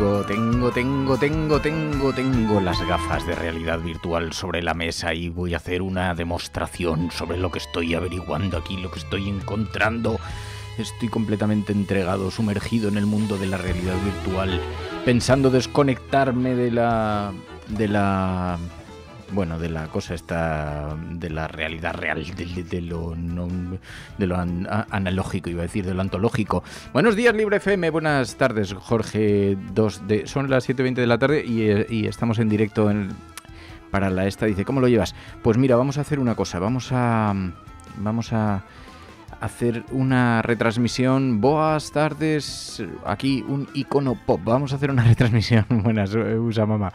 tengo, tengo, tengo, tengo, tengo, tengo las gafas de realidad virtual sobre la mesa y voy a hacer una demostración sobre lo que estoy averiguando aquí, lo que estoy encontrando. Estoy completamente entregado, sumergido en el mundo de la realidad virtual, pensando desconectarme de la de la bueno, de la cosa esta, de la realidad real, de, lo, no, de lo analógico, iba a decir, de lo antológico. Buenos días, Libre FM, buenas tardes, Jorge. 2 de, son las 7.20 de la tarde y, eh, estamos en directo para la esta. Dice, ¿cómo lo llevas? Pues mira, vamos a hacer una cosa, vamos a... Vamos a hacer una retransmisión. Boas tardes, aquí un icono pop. Vamos a hacer una retransmisión. Buenas, eh, usa mamá.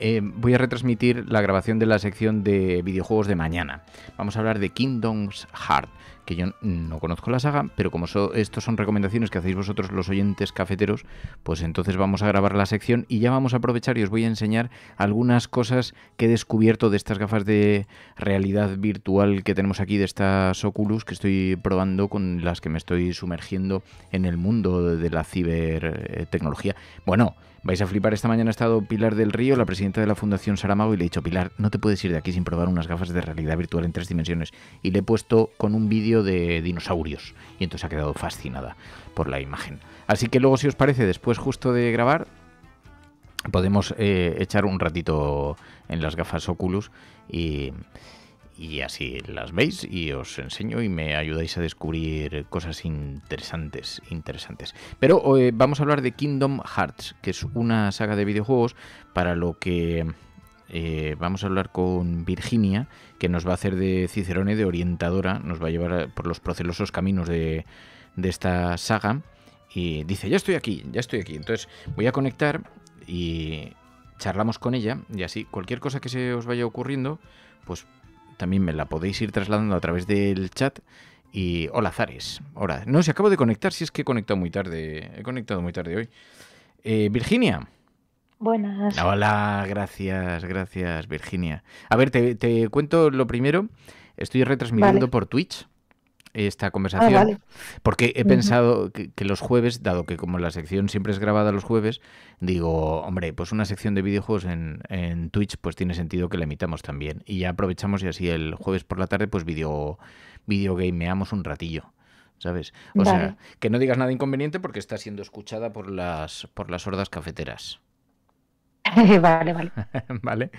Eh, voy a retransmitir la grabación de la sección de videojuegos de mañana. Vamos a hablar de Kingdoms Heart, que yo no conozco la saga, pero como estos son recomendaciones que hacéis vosotros los oyentes cafeteros, pues entonces vamos a grabar la sección y ya vamos a aprovechar y os voy a enseñar algunas cosas que he descubierto de estas gafas de realidad virtual que tenemos aquí, de estas Oculus que estoy probando con las que me estoy sumergiendo en el mundo de la cibertecnología. Bueno, Vais a flipar, esta mañana ha estado Pilar del Río, la presidenta de la Fundación Saramago, y le he dicho, Pilar, no te puedes ir de aquí sin probar unas gafas de realidad virtual en tres dimensiones. Y le he puesto con un vídeo de dinosaurios, y entonces ha quedado fascinada por la imagen. Así que luego, si os parece, después justo de grabar, podemos eh, echar un ratito en las gafas Oculus y y así las veis y os enseño y me ayudáis a descubrir cosas interesantes, interesantes. Pero hoy eh, vamos a hablar de Kingdom Hearts, que es una saga de videojuegos para lo que eh, vamos a hablar con Virginia, que nos va a hacer de Cicerone, de orientadora, nos va a llevar por los procelosos caminos de, de esta saga. Y dice, ya estoy aquí, ya estoy aquí. Entonces voy a conectar y charlamos con ella y así cualquier cosa que se os vaya ocurriendo, pues también me la podéis ir trasladando a través del chat. Y hola, Zares. Hola. No, se acabo de conectar, si es que he conectado muy tarde. He conectado muy tarde hoy. Eh, Virginia. Buenas. Ah, hola, gracias, gracias, Virginia. A ver, te, cuento lo primero. Estoy retransmitiendo por Twitch esta ah, conversación, porque he pensado que, los jueves, dado que como la sección siempre es grabada los jueves, digo, hombre, pues una sección de videojuegos en, en Twitch, pues tiene sentido que la emitamos también. Y ya aprovechamos y así el jueves por la tarde, pues video, videogameamos un ratillo. ¿Sabes? O sea, que no digas nada inconveniente porque está siendo escuchada por las, por las hordas cafeteras. vale, vale. vale.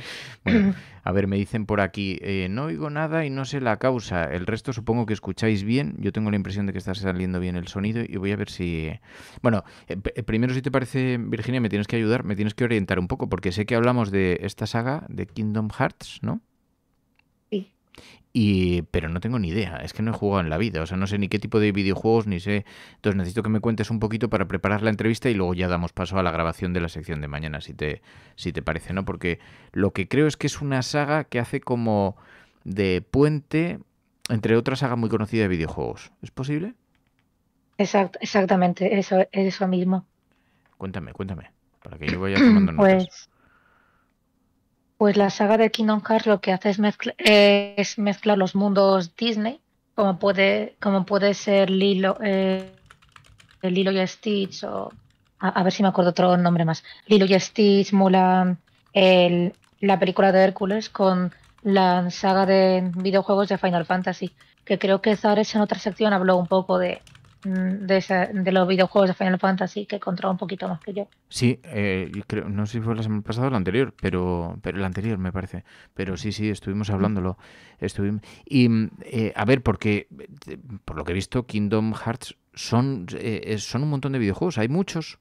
a ver, me dicen por aquí, eh, no oigo nada y no sé la causa. El resto supongo que escucháis bien. Yo tengo la impresión de que está saliendo bien el sonido y voy a ver si... Bueno, eh, eh, primero si te parece, Virginia, me tienes que ayudar, me tienes que orientar un poco, porque sé que hablamos de esta saga de Kingdom Hearts, ¿no? Y, pero no tengo ni idea, es que no he jugado en la vida, o sea, no sé ni qué tipo de videojuegos ni sé. Entonces necesito que me cuentes un poquito para preparar la entrevista y luego ya damos paso a la grabación de la sección de mañana, si te, si te parece, ¿no? Porque lo que creo es que es una saga que hace como de puente entre otras, saga muy conocida de videojuegos. ¿Es posible? exactamente, eso, eso mismo. Cuéntame, cuéntame, para que yo vaya tomando notas. Pues, pues la saga de Kingdom Hearts lo que hace es, mezcla, mezclar los mundos Disney, como puede, como puede ser Lilo, eh, Lilo y Stitch, o a, ver si me acuerdo otro nombre más. Lilo y Stitch, Mulan, la película de Hércules con la saga de videojuegos de Final Fantasy, que creo que Zares en otra sección habló un poco de, Mm, de, los videojuegos de Final Fantasy que controla un poquito más que yo. Sí, eh, no sé si fue la semana pasada o la anterior, pero, pero el anterior me parece. Pero sí, sí, estuvimos mm. hablándolo. Estuvimos, y mm, eh, a ver, porque eh, por lo que he visto, Kingdom Hearts son, son un montón de videojuegos, hay muchos.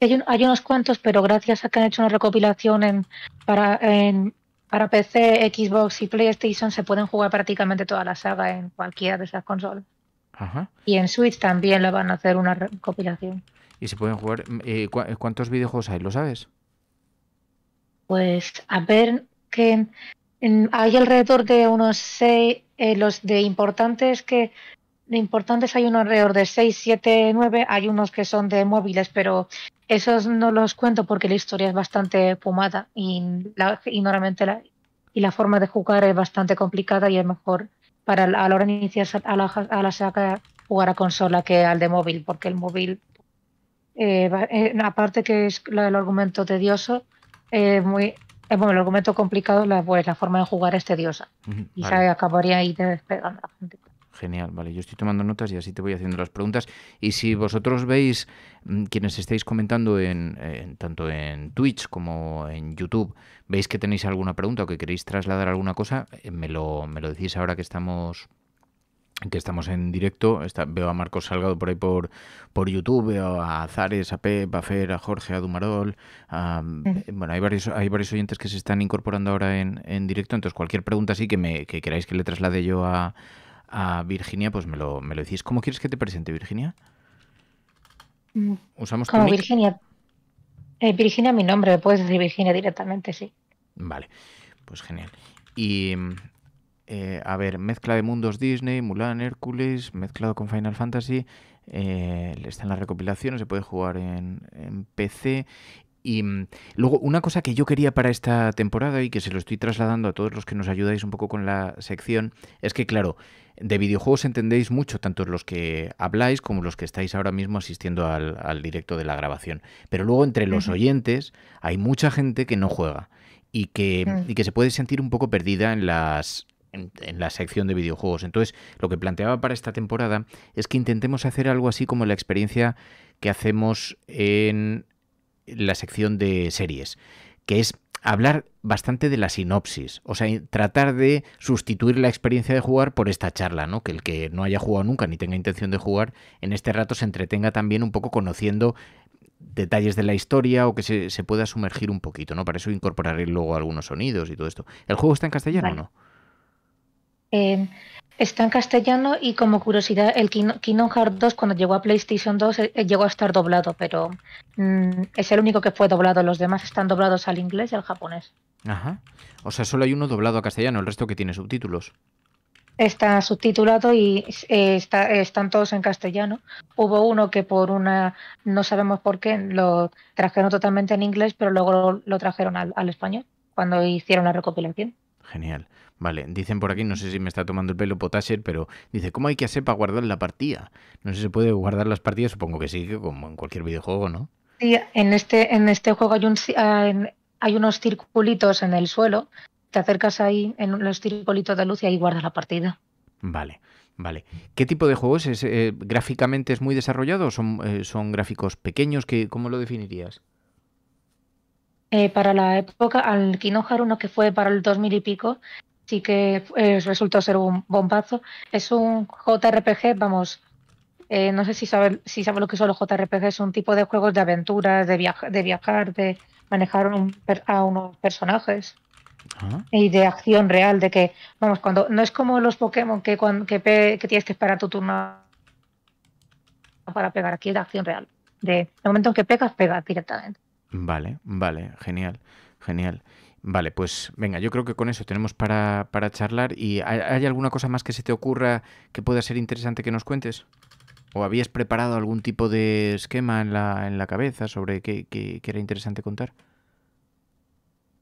Hay, unos cuantos, pero gracias a que han hecho una recopilación para, en, para PC, Xbox y PlayStation se pueden jugar prácticamente toda la saga en cualquiera de esas consolas. Y en Switch también le van a hacer una recopilación. ¿Y se pueden jugar? Eh, ¿Cuántos videojuegos hay? ¿Lo sabes? Pues a ver, que hay alrededor de unos seis, eh, los de importantes que importantes hay unos alrededor de 6, 7, 9, hay unos que son de móviles, pero esos no los cuento porque la historia es bastante fumada y, la, la, y la forma de jugar es bastante complicada y es mejor para a la hora de iniciar a la, a saga jugar a consola que al de móvil, porque el móvil, eh, eh, aparte que es el argumento tedioso, eh, muy, eh, bueno, el argumento complicado, la, pues, la forma de jugar es tediosa y se acabaría ahí despegando a la gente. Genial, vale. Yo estoy tomando notas y así te voy haciendo las preguntas. Y si vosotros veis, mm, quienes estáis comentando en, tanto en Twitch como en YouTube, veis que tenéis alguna pregunta o que queréis trasladar alguna cosa, eh, me lo, me lo decís ahora que estamos que estamos en directo. Está, veo a Marcos Salgado por ahí por, por YouTube, veo a Azares, a Pep, a Fer, a Jorge, a Dumarol. Bueno, hay varios, hay varios oyentes que se están incorporando ahora en, en directo, entonces cualquier pregunta sí que, me, que queráis que le traslade yo a, a Virginia, pues me lo, me lo decís. ¿Cómo quieres que te presente, Virginia? Mm, ¿Usamos Como Virginia. Eh, Virginia, mi nombre, puedes decir Virginia directamente, sí. Vale, pues genial. Y mm, eh, a ver, mezcla de mundos Disney, Mulan, Hércules, mezclado con Final Fantasy. Eh, está en la recopilación. se puede jugar en, en PC. Y mm, luego, una cosa que yo quería para esta temporada y que se lo estoy trasladando a todos los que nos ayudáis un poco con la sección, es que, claro, de videojuegos entendéis mucho, tanto los que habláis como los que estáis ahora mismo asistiendo al, directo de la grabación. Pero luego, entre los oyentes, hay mucha gente que no juega y que, mm. y que se puede sentir un poco perdida en las, en, la sección de videojuegos. Entonces, lo que planteaba para esta temporada es que intentemos hacer algo así como la experiencia que hacemos en la sección de series, que es hablar bastante de la sinopsis, o sea, tratar de sustituir la experiencia de jugar por esta charla, ¿no? Que el que no haya jugado nunca ni tenga intención de jugar, en este rato se entretenga también un poco conociendo detalles de la historia o que se, pueda sumergir un poquito, ¿no? Para eso incorporaré luego algunos sonidos y todo esto. ¿El juego está en castellano o no? Em, está en castellano y como curiosidad, el Kingdom Hearts 2 cuando llegó a PlayStation 2 eh, eh, llegó a estar doblado, pero mm, es el único que fue doblado. Los demás están doblados al inglés y al japonés. Ajá. O sea, solo hay uno doblado a castellano, el resto que tiene subtítulos. Está subtitulado y eh, están todos en castellano. Hubo uno que por una, no sabemos por qué, lo trajeron totalmente en inglés, pero luego lo, trajeron al español cuando hicieron la recopilación. Genial. Vale, dicen por aquí, no sé si me está tomando el pelo Potasher, pero dice, ¿cómo hay que hacer para guardar la partida? No sé si se puede guardar las partidas, supongo que sí, como en cualquier videojuego, ¿no? Sí, en este, en este juego hay, un, ah, hay unos circulitos en el suelo, te acercas ahí en los circulitos de luz y ahí guardas la partida. Vale, vale. ¿Qué tipo de juegos es? Eh, ¿Gráficamente es muy desarrollado o son, eh, son gráficos pequeños? Que, ¿Cómo lo definirías? Eh, para la época, al quinojar uno que fue para el mil y pico, sí que eh, resultó ser un bombazo. Es un JRPG, vamos, eh, no sé si saben si lo que son los JRPG, es un tipo de juegos de aventuras, de, de viajar, de manejar a unos personajes. Ah. Y de acción real, de que, vamos, cuando no es como los Pokémon que, que, tienes que esperar tu turno para pegar, aquí es de acción real. De, momento en que pegas, pegas directamente. Vale, vale, genial, genial. Vale, pues venga, yo creo que con eso tenemos para, charlar. ¿Y hay, alguna cosa más que se te ocurra que pueda ser interesante que nos cuentes? ¿O habías preparado algún tipo de esquema en la, en la cabeza sobre qué, era interesante contar?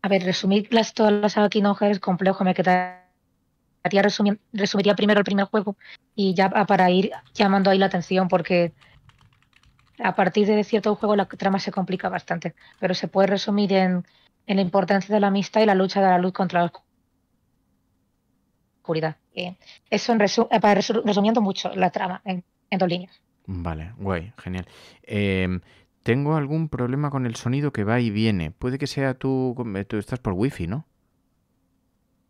A ver, resumir las, todas las no es complejo, me quedaría resumir, resumiría primero el primer juego y ya para ir llamando ahí la atención porque a partir de cierto juego la trama se complica bastante, pero se puede resumir en en la importancia de la amistad y la lucha de la luz contra la oscuridad. Eh, eso en eh, resumiendo mucho la trama en, dos líneas. Vale, guay, genial. Em, tengo algún problema con el sonido que va y viene. Puede que sea tú, eh, tú estás por wifi, ¿no?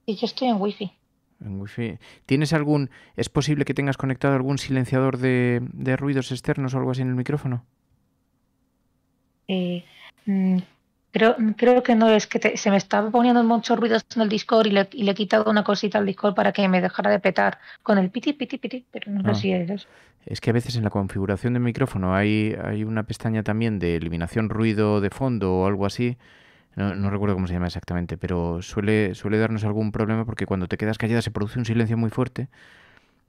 Sí, yo estoy en wifi. En wifi. ¿Tienes algún, es posible que tengas conectado algún silenciador de, ruidos externos o algo así en el micrófono? Eh, mm, Creo, creo que no es que se me estaba poniendo muchos ruidos en el Discord y le, he quitado una cosita al Discord para que me dejara de petar con el piti, piti, piti, pero no sé ah. si es Es que a veces en la configuración del micrófono hay, hay una pestaña también de eliminación ruido de fondo o algo así. No, no, recuerdo cómo se llama exactamente, pero suele, suele darnos algún problema porque cuando te quedas callada se produce un silencio muy fuerte.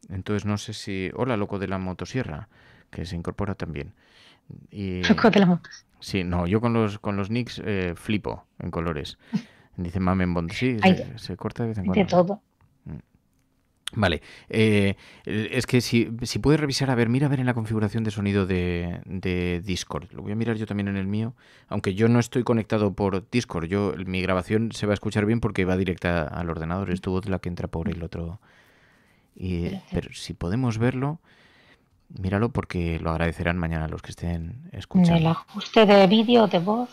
Entonces no sé si... Hola, loco de la motosierra, que se incorpora también. sí, no, yo con los, con los eh, flipo en colores. Dice Mamen Sí, se, corta de vez en cuando. todo. Mm. Vale, eh, es que si, si puedes revisar, a ver, mira a ver en la configuración de sonido de, Discord. Lo voy a mirar yo también en el mío, aunque yo no estoy conectado por Discord. Yo mi grabación se va a escuchar bien porque va directa al ordenador. Es tu voz la que entra por el otro. pero si podemos verlo, Míralo porque lo agradecerán mañana los que estén escuchando. En el ajuste de vídeo, de voz.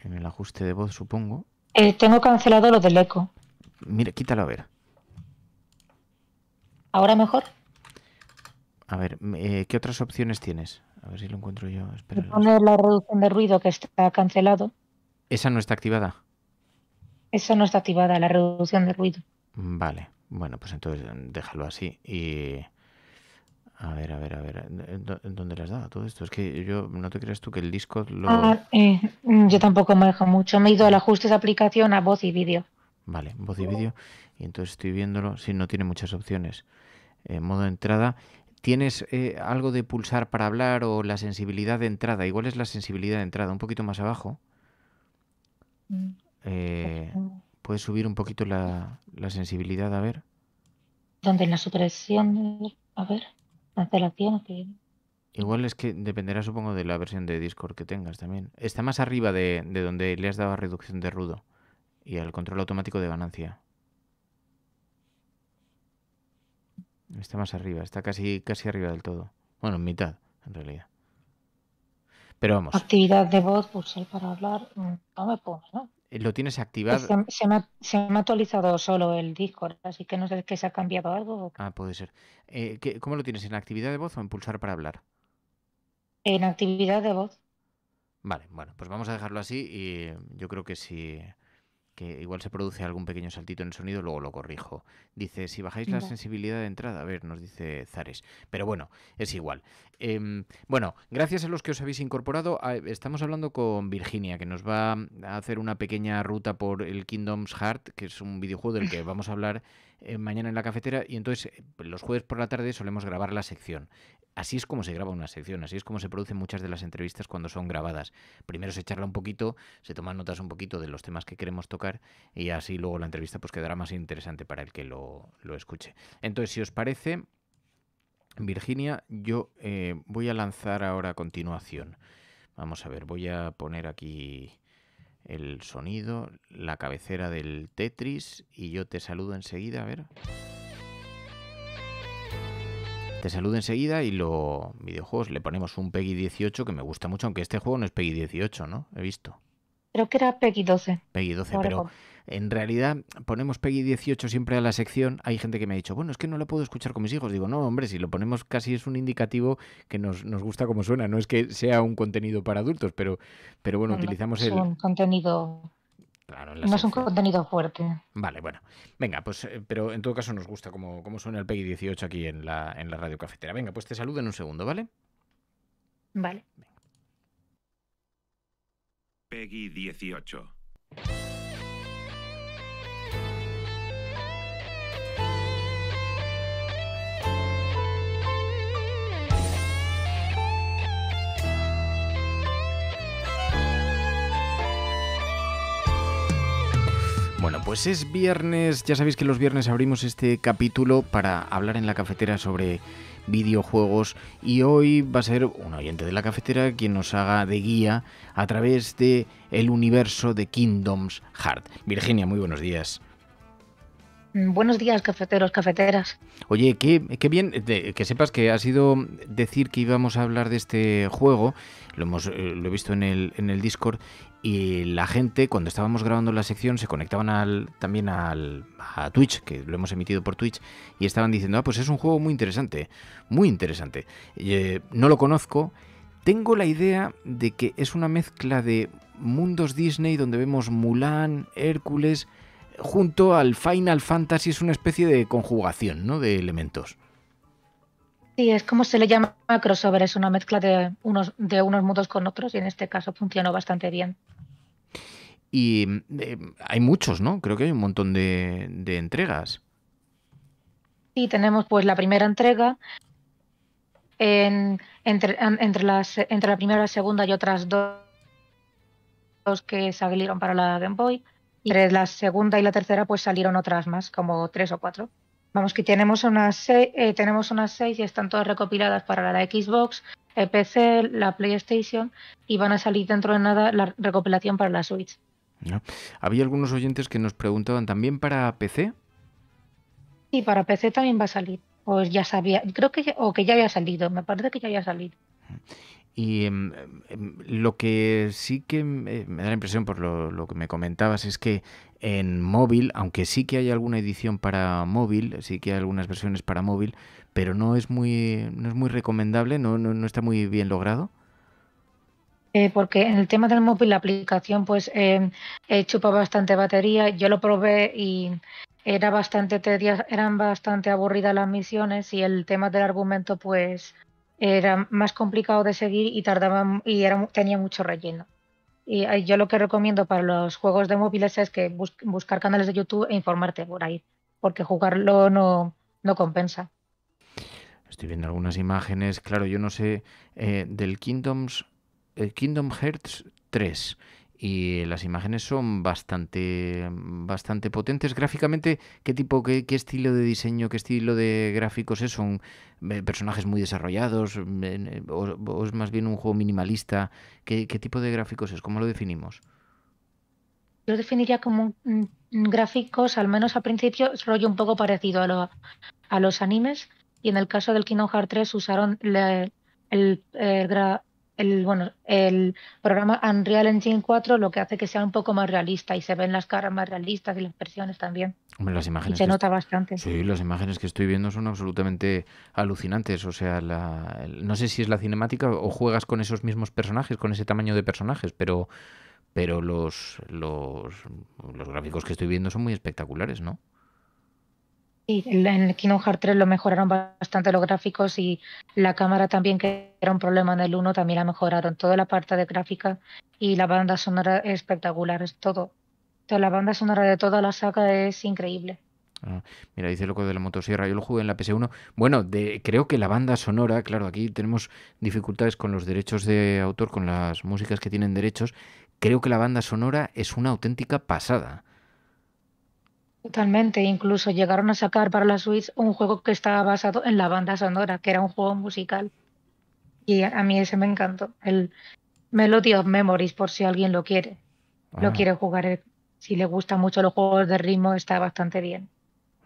En el ajuste de voz, supongo. Eh, tengo cancelado lo del eco. Mira, quítalo a ver. ¿Ahora mejor? A ver, eh, ¿qué otras opciones tienes? A ver si lo encuentro yo. Espera. Poner la reducción de ruido que está cancelado. ¿Esa no está activada? Esa no está activada, la reducción de ruido. Vale, bueno, pues entonces déjalo así y a ver, a ver, a ver. ¿Dónde las da todo esto? Es que yo, ¿no te crees tú que el disco lo...? Ah, eh, mm, yo tampoco me dejo mucho. Me he ido al ajuste de aplicación a voz y vídeo. Vale, voz y vídeo. Y entonces estoy viéndolo. Si no tiene muchas opciones. Eh, modo de entrada. ¿Tienes eh, algo de pulsar para hablar o la sensibilidad de entrada? Igual es la sensibilidad de entrada, un poquito más abajo. Mm. Eh, ¿Puedes subir un poquito la, la sensibilidad? A ver. ¿Dónde? En la supresión. A ver. Igual es que dependerá, supongo, de la versión de Discord que tengas también. Está más arriba de, donde le has dado a reducción de rudo y al control automático de ganancia. Está más arriba, está casi, casi arriba del todo. Bueno, en mitad, en realidad. Pero vamos. Actividad de voz, pulsar para hablar. Mm, no me pongo, ¿no? Eh, lo tienes pues activado. Se, me ha, actualizado solo el Discord, así que no sé que se ha cambiado algo. Ah, puede ser. Eh, ¿Cómo lo tienes? ¿En actividad de voz o en pulsar para hablar? En actividad de voz. Vale, bueno, pues vamos a dejarlo así y yo creo que si... Sí que igual se produce algún pequeño saltito en el sonido, luego lo corrijo. Dice, si bajáis la sensibilidad de entrada, a ver, nos dice Zares. Pero bueno, es igual. Em, bueno, gracias a los que os habéis incorporado, estamos hablando con Virginia, que nos va a hacer una pequeña ruta por el Kingdoms Heart, que es un videojuego del que vamos a hablar eh, mañana en la cafetera y entonces eh, pues, los jueves por la tarde solemos grabar la sección. Así es como se graba una sección, así es como se producen muchas de las entrevistas cuando son grabadas. Primero se charla un poquito, se toman notas un poquito de los temas que queremos tocar y así luego la entrevista pues quedará más interesante para el que lo, escuche. Entonces, si os parece, Virginia, yo eh, voy a lanzar ahora a continuación. Vamos a ver, voy a poner aquí el sonido, la cabecera del Tetris y yo te saludo enseguida, a ver. Te saludo enseguida y los videojuegos le ponemos un Peggy 18 que me gusta mucho, aunque este juego no es Peggy 18, ¿no? He visto. Creo que era Peggy 12. Peggy 12, pero... En realidad ponemos Peggy 18 siempre a la sección. Hay gente que me ha dicho, bueno, es que no la puedo escuchar con mis hijos. Digo, no, hombre, si lo ponemos casi es un indicativo que nos, gusta como suena. No es que sea un contenido para adultos, pero, pero bueno, utilizamos el... contenido no es un contenido fuerte. Vale, bueno. Venga, pues, eh, pero en todo caso nos gusta cómo, suena el PEGI 18 aquí en la, en la radio cafetera. Venga, pues te saludo en un segundo, ¿vale? Vale. PEGI 18. pues es viernes, ya sabéis que los viernes abrimos este capítulo para hablar en la cafetera sobre videojuegos y hoy va a ser un oyente de la cafetera quien nos haga de guía a través de el universo de Kingdoms Heart. Virginia, muy buenos días. Mm, buenos días, cafeteros, cafeteras. Oye, qué, bien eh, que sepas que ha sido decir que íbamos a hablar de este juego. Lo hemos eh, lo he visto en el, en el Discord y la gente cuando estábamos grabando la sección se conectaban al, también al, a Twitch, que lo hemos emitido por Twitch, y estaban diciendo, ah, pues es un juego muy interesante, muy interesante. Eh, no lo conozco, tengo la idea de que es una mezcla de mundos Disney donde vemos Mulan, Hércules, junto al Final Fantasy, es una especie de conjugación ¿no? de elementos. Sí, es como se le llama crossover, es una mezcla de unos, de unos mundos con otros y en este caso funcionó bastante bien. Y mm, eh, hay muchos, ¿no? Creo que hay un montón de, entregas. Sí, tenemos pues la primera entrega. entre, la primera, las, la primera, segunda y otras dos, que salieron para la Game Boy. Y entre la segunda y la tercera, pues salieron otras más, como tres o cuatro. Vamos, que tenemos unas, eh, tenemos unas seis y están todas recopiladas para la Xbox, el eh, PC, la PlayStation y van a salir dentro de nada la recopilación para la Switch. Había algunos oyentes que nos preguntaban también para PC. Sí, para PC también va a salir. Pues ya sabía, creo que o que ya había salido, me parece que ya había salido. Y em, em, lo que sí que eh, me da la impresión por lo, lo, que me comentabas es que en móvil, aunque sí que hay alguna edición para móvil, sí que hay algunas versiones para móvil, pero no es muy, no es muy recomendable, no, no está muy bien logrado. Eh, porque en el tema del móvil la aplicación pues em, eh, chupa bastante batería. Yo lo probé y era bastante eran bastante aburridas las misiones y el tema del argumento pues era más complicado de seguir y tardaba y tenía mucho relleno. Y eh, yo lo que recomiendo para los juegos de móviles es que buscar canales de YouTube e informarte por ahí, porque jugarlo no, no compensa. Estoy viendo algunas imágenes. Claro, yo no sé del Kingdoms Kingdom Hearts 3 y las imágenes son bastante, bastante potentes. Gráficamente, ¿qué tipo, qué, estilo de diseño, qué estilo de gráficos es? ¿Son eh, personajes muy desarrollados eh, o, es más bien un juego minimalista? ¿Qué, tipo de gráficos es? ¿Cómo lo definimos? Yo definiría como gráficos, al menos al principio, rollo un poco parecido a, a los animes. Y en el caso del Kingdom Hearts 3 usaron el, eh, el, bueno, el programa Unreal Engine 4 lo que hace que sea un poco más realista y se ven las caras más realistas y las expresiones también. Hombre, las imágenes. se nota bastante. Sí, las imágenes que estoy viendo son absolutamente alucinantes. O sea, la, no sé si es la cinemática o juegas con esos mismos personajes, con ese tamaño de personajes, pero, pero los, los gráficos que estoy viendo son muy espectaculares, ¿no? Sí, en el Kingdom Hearts 3 lo mejoraron bastante los gráficos y la cámara también, que era un problema en el 1, también la mejoraron. Toda la parte de gráfica y la banda sonora espectacular, es todo. la banda sonora de toda la saga es increíble. Ah, mira, dice loco de la motosierra. Yo lo jugué en la PS1. Bueno, creo que la banda sonora, claro, aquí tenemos dificultades con los derechos de autor, con las músicas que tienen derechos. Creo que la banda sonora es una auténtica pasada. Totalmente, incluso llegaron a sacar para la Switch un juego que estaba basado en la banda sonora, que era un juego musical. Y a mí ese me encantó, el Melody of Memories, por si alguien lo quiere. Lo ah. quiere jugar, eh. si le gustan mucho los juegos de ritmo, está bastante bien.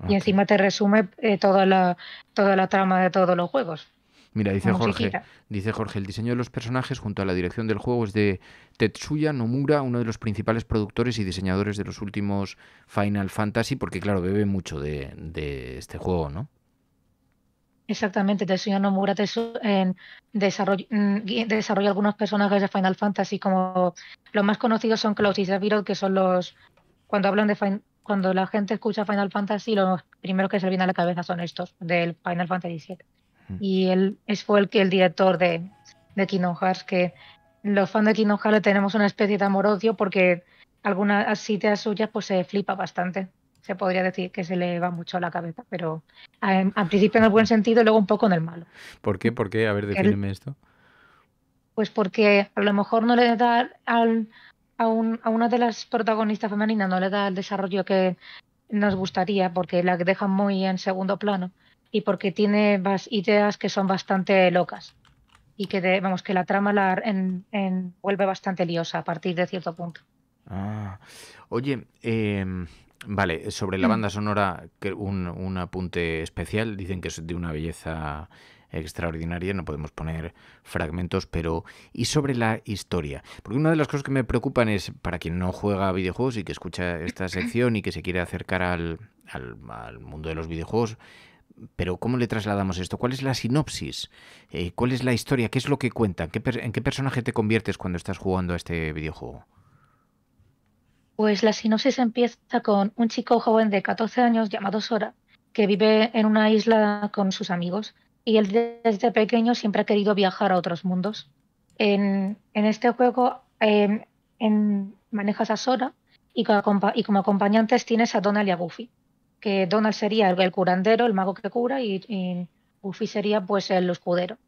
Y encima te resume eh, toda, la, toda la trama de todos los juegos. Mira, dice Jorge, dice Jorge, el diseño de los personajes junto a la dirección del juego es de Tetsuya Nomura, uno de los principales productores y diseñadores de los últimos Final Fantasy, porque claro, bebe mucho de, este juego, ¿no? Exactamente, Tetsuya Nomura mm, desarrolla, algunos personajes de Final Fantasy, como los más conocidos son Klaus y Sephiroth, que son los, cuando hablan de cuando la gente escucha Final Fantasy, los primeros que se vienen a la cabeza son estos, del Final Fantasy VII y él fue el, que el director de, de que los fans de Kingdom le tenemos una especie de amor-odio porque algunas ideas suyas pues se flipa bastante. Se podría decir que se le va mucho a la cabeza, pero em, al principio en el buen sentido y luego un poco en el malo. ¿Por qué? ¿Por qué? A ver, defíneme esto. Pues porque a lo mejor no le da a, a una de las protagonistas femeninas, no le da el desarrollo que nos gustaría, porque la dejan muy en segundo plano y porque tiene ideas que son bastante locas y que vamos que la trama la en, vuelve bastante liosa a partir de cierto punto. Ah. oye, em, vale, sobre la mm. banda sonora, un, un apunte especial, dicen que es de una belleza extraordinaria, no podemos poner fragmentos, pero y sobre la historia, porque una de las cosas que me preocupan es para quien no juega videojuegos y que escucha esta sección y que se quiere acercar al, al mundo de los videojuegos, pero ¿cómo le trasladamos esto? ¿Cuál es la sinopsis? Eh, ¿Cuál es la historia? ¿Qué es lo que cuenta? ¿En qué, personaje te conviertes cuando estás jugando a este videojuego? Pues la sinopsis empieza con un chico joven de 14 años llamado Sora, que vive en una isla con sus amigos y él desde pequeño siempre ha querido viajar a otros mundos. En, este juego em, manejas a Sora y y como acompañantes tienes a Donald y a Goofy que Donald sería el, curandero, el mago que cura, y, Buffy sería pues el escudero.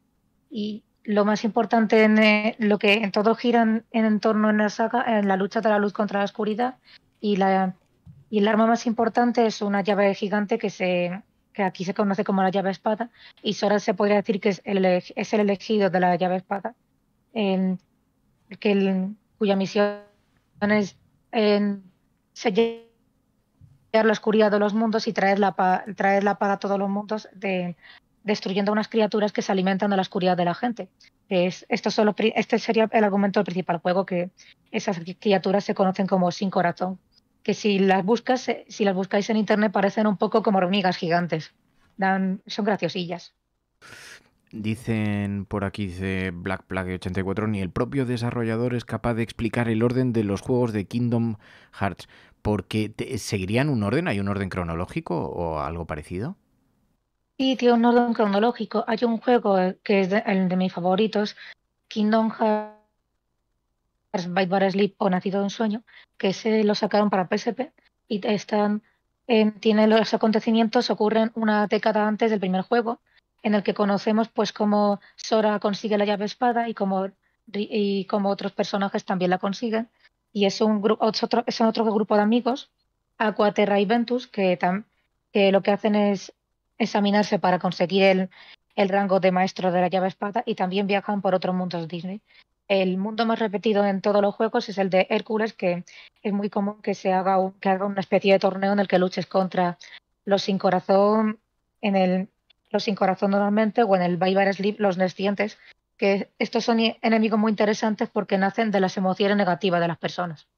Y lo más importante en eh, lo que en todo gira en, torno en la saga, en la lucha de la luz contra la oscuridad, y la el arma más importante es una llave gigante que se aquí se conoce como la llave espada, y Sora se podría decir que es el, elegido de la llave espada, que cuya misión es la oscuridad de los mundos y traer la, a todos los mundos, de, destruyendo unas criaturas que se alimentan de la oscuridad de la gente. Es, esto solo, este sería el argumento del principal juego, que esas criaturas se conocen como sin corazón, que si las, buscas, eh, si las buscáis en internet parecen un poco como hormigas gigantes, son graciosillas. Dicen por aquí, dice Black Plague 84, ni el propio desarrollador es capaz de explicar el orden de los juegos de Kingdom Hearts porque te, seguirían un orden, hay un orden cronológico o algo parecido. Sí, tiene un orden cronológico. Hay un juego eh, que es de, el de mis favoritos, Kingdom Hearts by Sleep o Nacido de un Sueño, que se lo sacaron para PSP y están, eh, tiene los acontecimientos, ocurren una década antes del primer juego, en el que conocemos pues cómo Sora consigue la llave espada y cómo, y cómo otros personajes también la consiguen y es un grupo, otro, son otro grupo de amigos, Aquaterra y Ventus, que, lo que hacen es examinarse para conseguir el, rango de maestro de la llave espada y también viajan por otros mundos Disney. El mundo más repetido en todos los juegos es el de Hércules, que es muy común que se haga, una especie de torneo en el que luches contra los sin corazón, en el los sin corazón normalmente, o en el Vivar Sleep, los nescientes, que estos son enemigos muy interesantes porque nacen de las emociones negativas de las personas.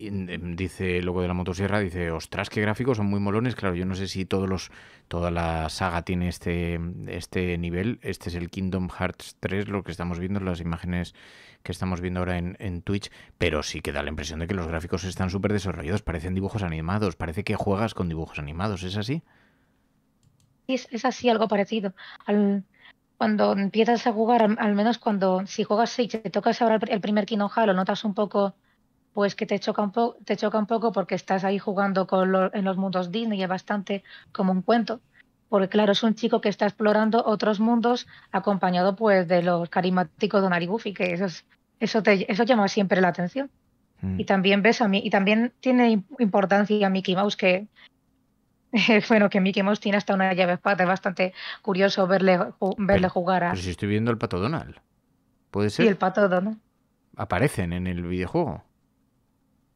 Mm, em, dice luego de la Motosierra, dice, ostras, qué gráficos, son muy molones. Claro, yo no sé si todos toda la saga tiene este, este nivel. Este es el Kingdom Hearts 3, lo que estamos viendo, las imágenes que estamos viendo ahora en, en Twitch, pero sí que da la impresión de que los gráficos están súper desarrollados, parecen dibujos animados, parece que juegas con dibujos animados, ¿es así? Es, es así, algo parecido. Al, cuando empiezas a jugar, al menos cuando si juegas y te tocas ahora el primer Kinoja, lo notas un poco, pues que te choca un, poco, te choca un poco porque estás ahí jugando con en los mundos Disney, es bastante como un cuento. Porque claro, es un chico que está explorando otros mundos acompañado pues de los carismáticos de un que eso, eso, eso llama siempre la atención. Mm. Y también ves a mí, y también tiene importancia a Mickey Mouse, que bueno, que Mickey Mouse tiene hasta una llave espada. Es bastante curioso verle, verle jugar a. Pero si estoy viendo el pato Donald. ¿Puede ser? Y el pato Donald. Aparecen en el videojuego.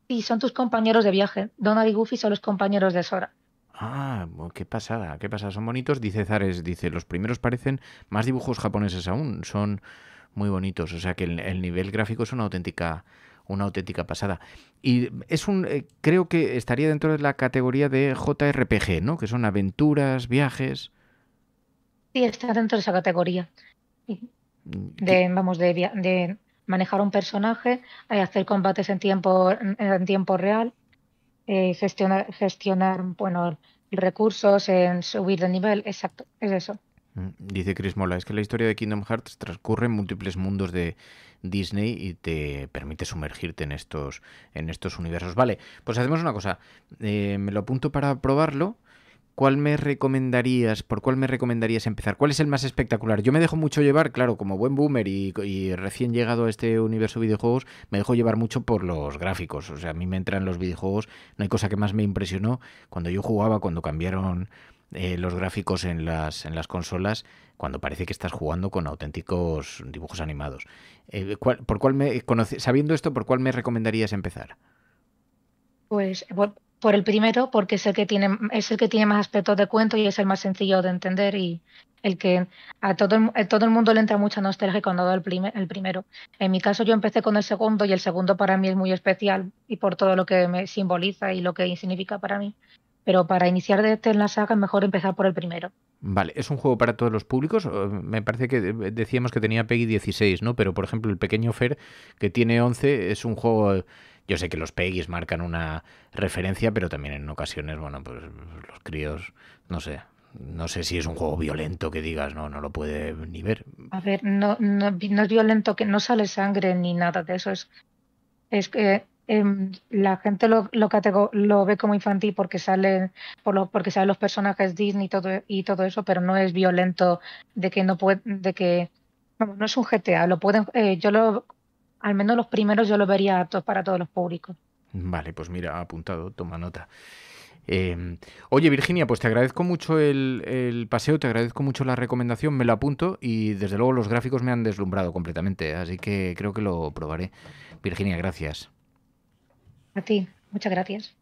Y son tus compañeros de viaje. Donald y Goofy son los compañeros de Sora. Ah, qué pasada, qué pasada. Son bonitos, dice Zares. Dice, los primeros parecen más dibujos japoneses aún. Son muy bonitos. O sea que el nivel gráfico es una auténtica una auténtica pasada. Y es un, eh, creo que estaría dentro de la categoría de JRPG, ¿no? Que son aventuras, viajes. Sí, está dentro de esa categoría. Mm, de, vamos, de, manejar un personaje, eh, hacer combates en tiempo, en tiempo real, eh, gestionar, gestionar, bueno, recursos, en subir de nivel, exacto, es eso. Mm, dice Chris Mola, es que la historia de Kingdom Hearts transcurre en múltiples mundos de Disney y te permite sumergirte en estos, en estos universos. Vale, pues hacemos una cosa. Eh, me lo apunto para probarlo. ¿Cuál me recomendarías? ¿Por cuál me recomendarías empezar? ¿Cuál es el más espectacular? Yo me dejo mucho llevar, claro, como buen boomer y, y recién llegado a este universo de videojuegos, me dejo llevar mucho por los gráficos. O sea, a mí me entran los videojuegos, no hay cosa que más me impresionó. Cuando yo jugaba, cuando cambiaron eh, los gráficos en las, en las consolas cuando parece que estás jugando con auténticos dibujos animados. Eh, por cuál me, sabiendo esto, ¿por cuál me recomendarías empezar? Pues por, el primero, porque es el que tiene es el que tiene más aspectos de cuento y es el más sencillo de entender y el que a todo el, todo el mundo le entra mucha nostalgia cuando da el, el primero. En mi caso yo empecé con el segundo y el segundo para mí es muy especial y por todo lo que me simboliza y lo que significa para mí pero para iniciar de este en la saga es mejor empezar por el primero. Vale, ¿es un juego para todos los públicos? Me parece que eh, decíamos que tenía Peggy 16, ¿no? Pero por ejemplo, el pequeño Fer, que tiene 11, es un juego... Yo sé que los Peggys marcan una referencia, pero también en ocasiones, bueno, pues los críos, no sé, no sé si es un juego violento que digas, no, no lo puede ni ver. A ver, no, no, es violento que no sale sangre ni nada de eso. Es, es que Em, la gente lo, lo, ve como infantil porque sale por lo, porque salen los personajes Disney y todo, y todo eso, pero no es violento de que no puede, de que no, es un GTA, lo pueden, eh, yo lo, al menos los primeros yo lo vería aptos para todos los públicos. Vale, pues mira, apuntado, toma nota. Em, oye, Virginia, pues te agradezco mucho el, el, paseo, te agradezco mucho la recomendación, me lo apunto y desde luego los gráficos me han deslumbrado completamente, ¿eh? así que creo que lo probaré. Virginia, gracias. A ti, muchas gracias.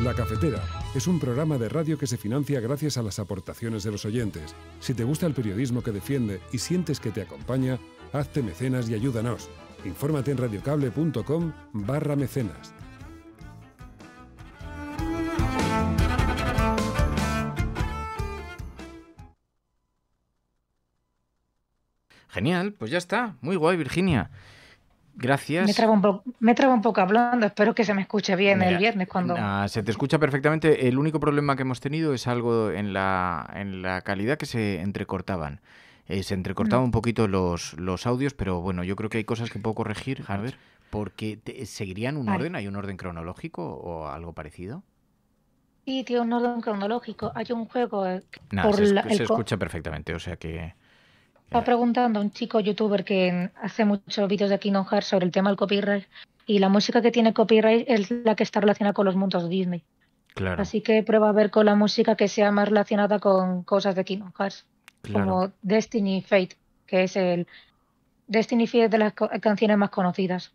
La cafetera es un programa de radio que se financia gracias a las aportaciones de los oyentes. Si te gusta el periodismo que defiende y sientes que te acompaña, hazte mecenas y ayúdanos. Infórmate en radiocable.com barra mecenas. Genial, pues ya está. Muy guay, Virginia. Gracias. Me traba, un me un poco hablando, espero que se me escuche bien el viernes cuando... se te escucha perfectamente, el único problema que hemos tenido es algo en la, en la calidad que se entrecortaban. Eh, se entrecortaban mm. un poquito los, los audios, pero bueno, yo creo que hay cosas que puedo corregir, a porque ¿seguirían un orden? ¿Hay un orden cronológico o algo parecido? Sí, tiene un orden cronológico. Hay un juego... Eh, por se escucha perfectamente, o sea que... Está preguntando un chico youtuber que hace muchos vídeos de Kingdom Hearts sobre el tema del copyright y la música que tiene copyright es la que está relacionada con los mundos Disney. Claro. Así que prueba a ver con la música que sea más relacionada con cosas de Kingdom Hearts, como Destiny Fate, que es el Destiny Fate de las canciones más conocidas.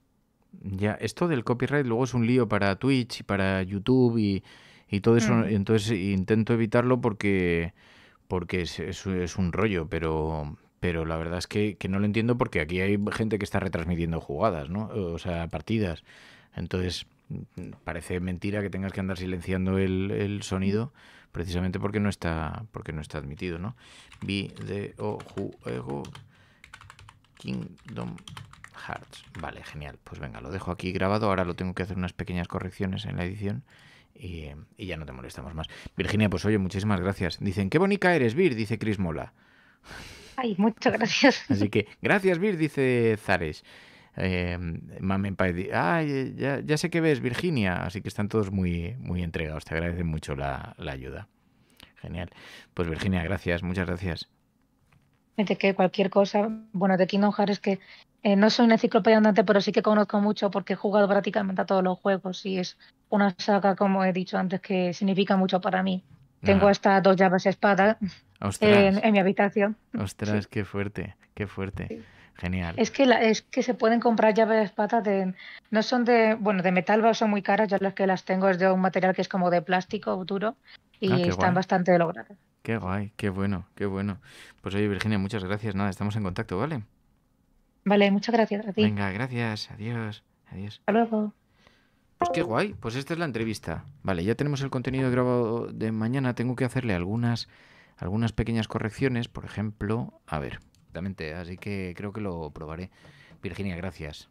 Ya, esto del copyright luego es un lío para Twitch y para YouTube y, todo eso. Entonces intento evitarlo porque, porque es, es un rollo, pero, pero la verdad es que, no lo entiendo porque aquí hay gente que está retransmitiendo jugadas, ¿no? O sea, partidas. Entonces, parece mentira que tengas que andar silenciando el, sonido precisamente porque no está, porque no está admitido, ¿no? Video juego Kingdom Hearts. Vale, genial. Pues venga, lo dejo aquí grabado. Ahora lo tengo que hacer unas pequeñas correcciones en la edición. Y, ya no te molestamos más. Virginia, pues oye, muchísimas gracias. Dicen, qué bonita eres, Vir, dice Cris Mola. Ay, muchas gracias. Así que, gracias, Vir, dice Zares. Eh, Mamen ya, sé que ves Virginia, así que están todos muy, muy entregados, te agradecen mucho la, ayuda. Genial. Pues Virginia, gracias, muchas gracias. De que cualquier cosa, bueno, de Kingdom Hearts es que eh, no soy una enciclopedia andante, pero sí que conozco mucho porque he jugado prácticamente a todos los juegos y es una saga, como he dicho antes, que significa mucho para mí. Tengo hasta dos llaves espada en, mi habitación. Ostras, qué fuerte, qué fuerte. Genial. Es que, es que se pueden comprar llaves espada de. No son de. Bueno, de metal, pero son muy caras. Yo las que las tengo es de un material que es como de plástico duro y ah, están bastante logradas. Qué guay, qué bueno, qué bueno. Pues oye, Virginia, muchas gracias. Nada, estamos en contacto, ¿vale? Vale, muchas gracias a ti. Venga, gracias. Adiós. Adiós. Hasta luego. Pues qué guay. Pues esta es la entrevista. Vale, ya tenemos el contenido grabado de mañana. Tengo que hacerle algunas algunas pequeñas correcciones, por ejemplo, a ver, exactamente, así que creo que lo probaré. Virginia, gracias.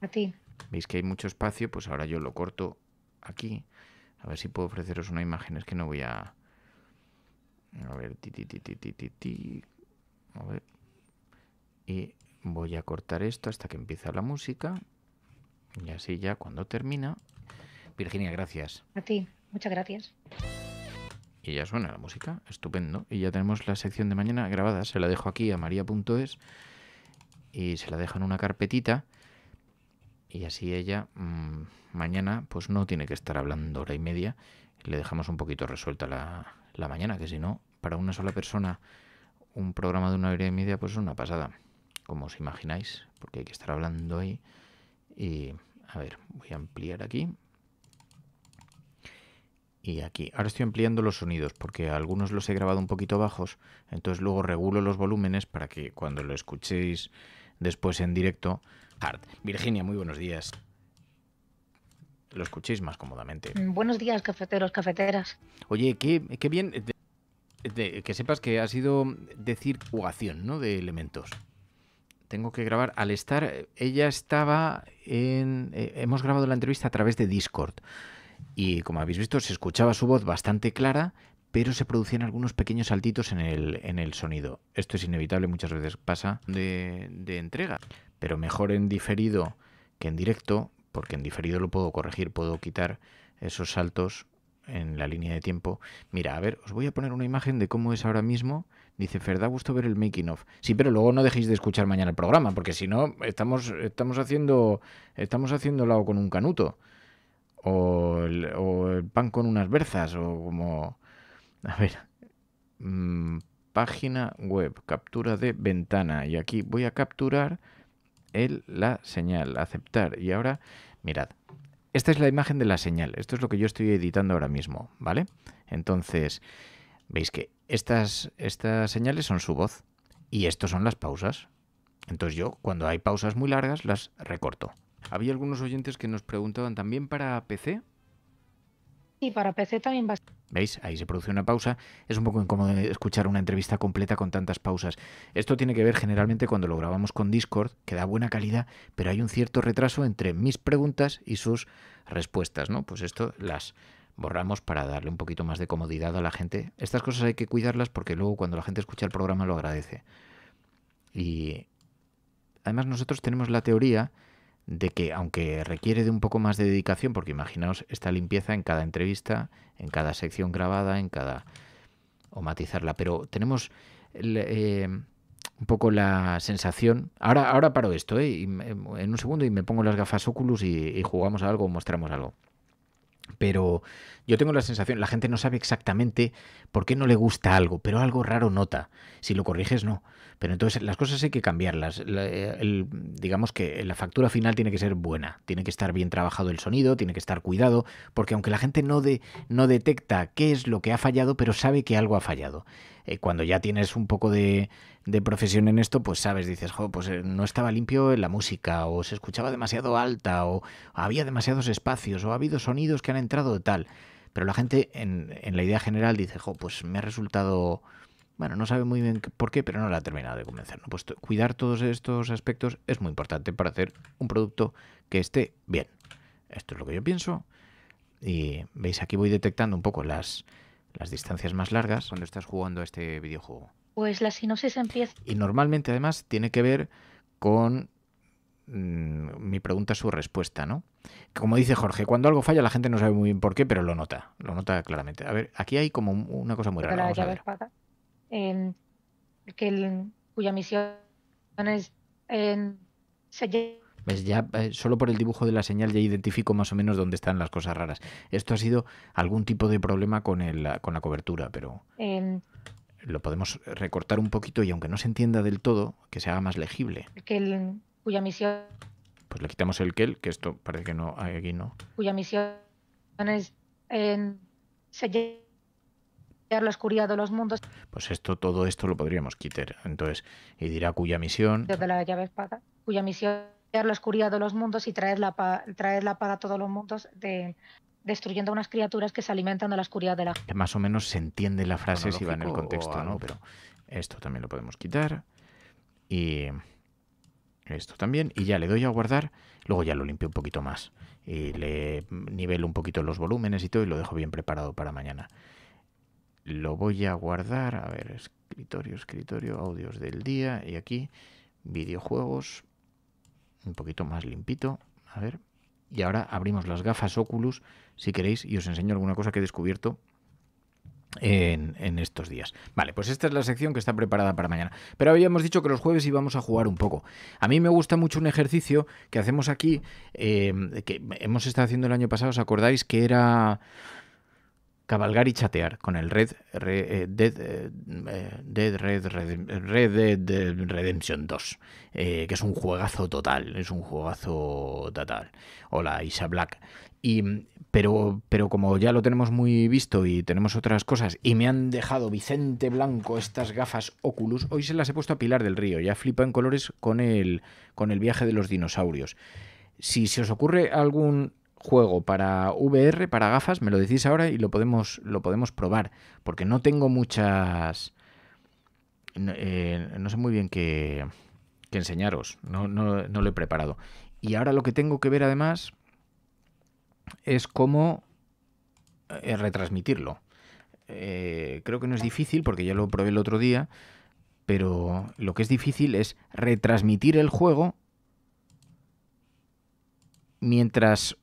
A ti. Veis que hay mucho espacio, pues ahora yo lo corto aquí. A ver si puedo ofreceros una imagen, es que no voy a... A ver, ti, ti, ti, ti, ti, ti. A ver. Y voy a cortar esto hasta que empieza la música. Y así ya cuando termina. Virginia, gracias. A ti, muchas gracias. Y ya suena la música, estupendo. Y ya tenemos la sección de mañana grabada. Se la dejo aquí a maría.es y se la dejo en una carpetita. Y así ella mm, mañana pues no tiene que estar hablando hora y media. Le dejamos un poquito resuelta la, la mañana, que si no, para una sola persona un programa de una hora y media pues es una pasada, como os imagináis, porque hay que estar hablando ahí. Y a ver, voy a ampliar aquí y aquí. Ahora estoy ampliando los sonidos porque algunos los he grabado un poquito bajos, entonces luego regulo los volúmenes para que cuando lo escuchéis después en directo, hard. Virginia, muy buenos días. Lo escuchéis más cómodamente. Mm, buenos días, cafeteros, cafeteras. Oye, qué, qué bien eh, que sepas que ha sido decir jugación, ¿no? De elementos. Tengo que grabar. Al estar, eh, ella estaba en... Eh, hemos grabado la entrevista a través de Discord y como habéis visto se escuchaba su voz bastante clara, pero se producían algunos pequeños saltitos en el, en el sonido. Esto es inevitable, muchas veces pasa de, entrega, pero mejor en diferido que en directo, porque en diferido lo puedo corregir, puedo quitar esos saltos en la línea de tiempo. Mira, a ver, os voy a poner una imagen de cómo es ahora mismo. Dice, Fer, da gusto ver el making of. Sí, pero luego no dejéis de escuchar mañana el programa, porque si no, estamos, estamos haciendo. Estamos haciendo con un canuto. O el, pan con unas berzas, o como... A ver. Mm, página web, captura de ventana. Y aquí voy a capturar el, la señal, aceptar. Y ahora, mirad, esta es la imagen de la señal. Esto es lo que yo estoy editando ahora mismo, ¿vale? Entonces, veis que estas, estas señales son su voz y estas son las pausas. Entonces yo, cuando hay pausas muy largas, las recorto. Había algunos oyentes que nos preguntaban también para PC. Y para PC también va. ¿Veis? Ahí se produce una pausa. Es un poco incómodo escuchar una entrevista completa con tantas pausas. Esto tiene que ver generalmente cuando lo grabamos con Discord, que da buena calidad, pero hay un cierto retraso entre mis preguntas y sus respuestas, ¿no? Pues esto las borramos para darle un poquito más de comodidad a la gente. Estas cosas hay que cuidarlas porque luego cuando la gente escucha el programa lo agradece. Y además nosotros tenemos la teoría de que aunque requiere de un poco más de dedicación, porque imaginaos esta limpieza en cada entrevista, en cada sección grabada, en cada... o matizarla, pero tenemos eh, un poco la sensación... Ahora, ahora paro esto, ¿eh? en un segundo y me pongo las gafas Oculus y, y jugamos a algo o mostramos algo. Pero yo tengo la sensación, la gente no sabe exactamente por qué no le gusta algo, pero algo raro nota. Si lo corriges, no. Pero entonces las cosas hay que cambiarlas. Eh, digamos que la factura final tiene que ser buena, tiene que estar bien trabajado el sonido, tiene que estar cuidado, porque aunque la gente no, de, no detecta qué es lo que ha fallado, pero sabe que algo ha fallado. Eh, cuando ya tienes un poco de de profesión en esto, pues sabes, dices, jo, pues eh, no estaba limpio en la música, o se escuchaba demasiado alta, o había demasiados espacios, o ha habido sonidos que han entrado de tal. Pero la gente en, en la idea general dice, jo, pues me ha resultado... Bueno, no sabe muy bien por qué, pero no la ha terminado de convencer. ¿no? Pues cuidar todos estos aspectos es muy importante para hacer un producto que esté bien. Esto es lo que yo pienso. Y veis, aquí voy detectando un poco las, las distancias más largas. Cuando estás jugando este videojuego. Pues la sinopsis empieza. Y normalmente además tiene que ver con mm, mi pregunta su respuesta, ¿no? Como dice Jorge, cuando algo falla la gente no sabe muy bien por qué, pero lo nota, lo nota claramente. A ver, aquí hay como una cosa muy rara. Vamos a ver. Em, que cuya misión es eh, se ya eh, solo por el dibujo de la señal ya identifico más o menos dónde están las cosas raras. Esto ha sido algún tipo de problema con, con la cobertura, pero em. lo podemos recortar un poquito y aunque no se entienda del todo, que se haga más legible. cuya misión... Pues le quitamos el que, que esto parece que no hay aquí, ¿no? Cuya misión es em, sellar la oscuridad de los mundos. Pues esto, todo esto lo podríamos quitar. Entonces, y dirá cuya misión... cuya misión la oscuridad de los mundos y traer la, todos los mundos de, destruyendo unas criaturas que se alimentan de la oscuridad de la Más o menos se entiende la frase si va en el contexto, ¿no? Pero esto también lo podemos quitar. Y esto también. Y ya le doy a guardar. Luego ya lo limpio un poquito más. Y le nivelo un poquito los volúmenes y todo. Y lo dejo bien preparado para mañana. Lo voy a guardar. A ver, escritorio, escritorio, audios del día. Y aquí, videojuegos un poquito más limpito, a ver. Y ahora abrimos las gafas Oculus, si queréis, y os enseño alguna cosa que he descubierto en, estos días. Vale, pues esta es la sección que está preparada para mañana. Pero habíamos dicho que los jueves íbamos a jugar un poco. A mí me gusta mucho un ejercicio que hacemos aquí, eh, que hemos estado haciendo el año pasado, ¿os acordáis? Que era cabalgar y chatear con el Red, eh, eh, eh, Red Dead, Red, Red, Redemption 2, que es un juegazo total, es un juegazo total. Hola, Isa Black. Y, mm, pero, pero como ya lo tenemos muy visto y tenemos otras cosas, y me han dejado Vicente Blanco estas gafas Oculus, hoy se las he puesto a Pilar del Río, ya flipa en colores con el, con el viaje de los dinosaurios. Si se os ocurre algún juego para VR, para gafas, me lo decís ahora y lo podemos, lo podemos probar, porque no tengo muchas... no eh, sé muy bien qué, enseñaros, no, lo he preparado. Y ahora lo que tengo que ver además es cómo eh, retransmitirlo. Eh, creo que no es difícil porque ya lo probé el otro día, pero lo que es difícil es retransmitir el juego mientras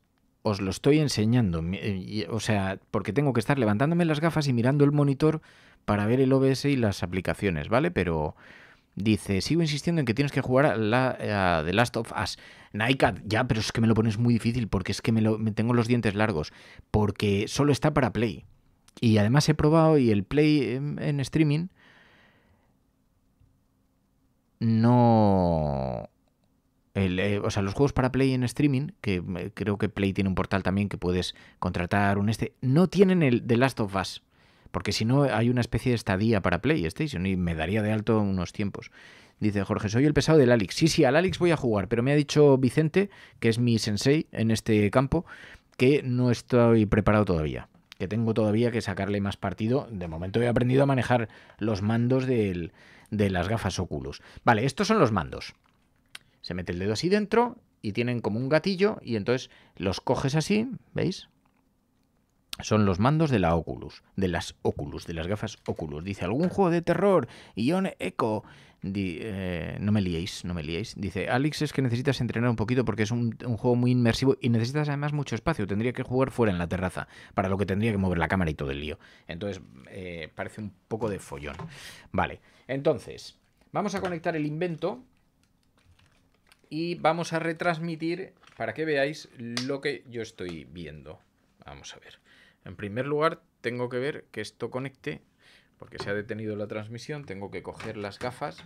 os lo estoy enseñando. Eh, o sea, porque tengo que estar levantándome las gafas y mirando el monitor para ver el OBS y las aplicaciones, ¿vale? Pero dice, sigo insistiendo en que tienes que jugar la, The Last of Us. Naika, ya, pero es que me lo pones muy difícil porque es que me, tengo los dientes largos. Porque solo está para Play. Y además he probado y el Play em, en streaming no eh, o sea, los juegos para Play en streaming, que eh, creo que Play tiene un portal también que puedes contratar un este, no tienen el The Last of Us. Porque si no, hay una especie de estadía para PlayStation y me daría de alto unos tiempos. Dice Jorge, soy el pesado del Alex. Sí, sí, al Alex voy a jugar, pero me ha dicho Vicente, que es mi sensei en este campo, que no estoy preparado todavía. Que tengo todavía que sacarle más partido. De momento he aprendido a manejar los mandos de las gafas Oculus. Vale, estos son los mandos. Se mete el dedo así dentro y tienen como un gatillo y entonces los coges así, ¿veis? Son los mandos de la Oculus, de las Oculus, de las gafas Oculus. Dice, algún juego de terror, Ion Echo. Eh, no me liéis, no me liéis. Dice, Alex es que necesitas entrenar un poquito porque es un, juego muy inmersivo y necesitas además mucho espacio. Tendría que jugar fuera en la terraza, para lo que tendría que mover la cámara y todo el lío. Entonces, eh, parece un poco de follón. Vale, entonces, vamos a conectar el invento y vamos a retransmitir para que veáis lo que yo estoy viendo. Vamos a ver. En primer lugar, tengo que ver que esto conecte, porque se ha detenido la transmisión, tengo que coger las gafas,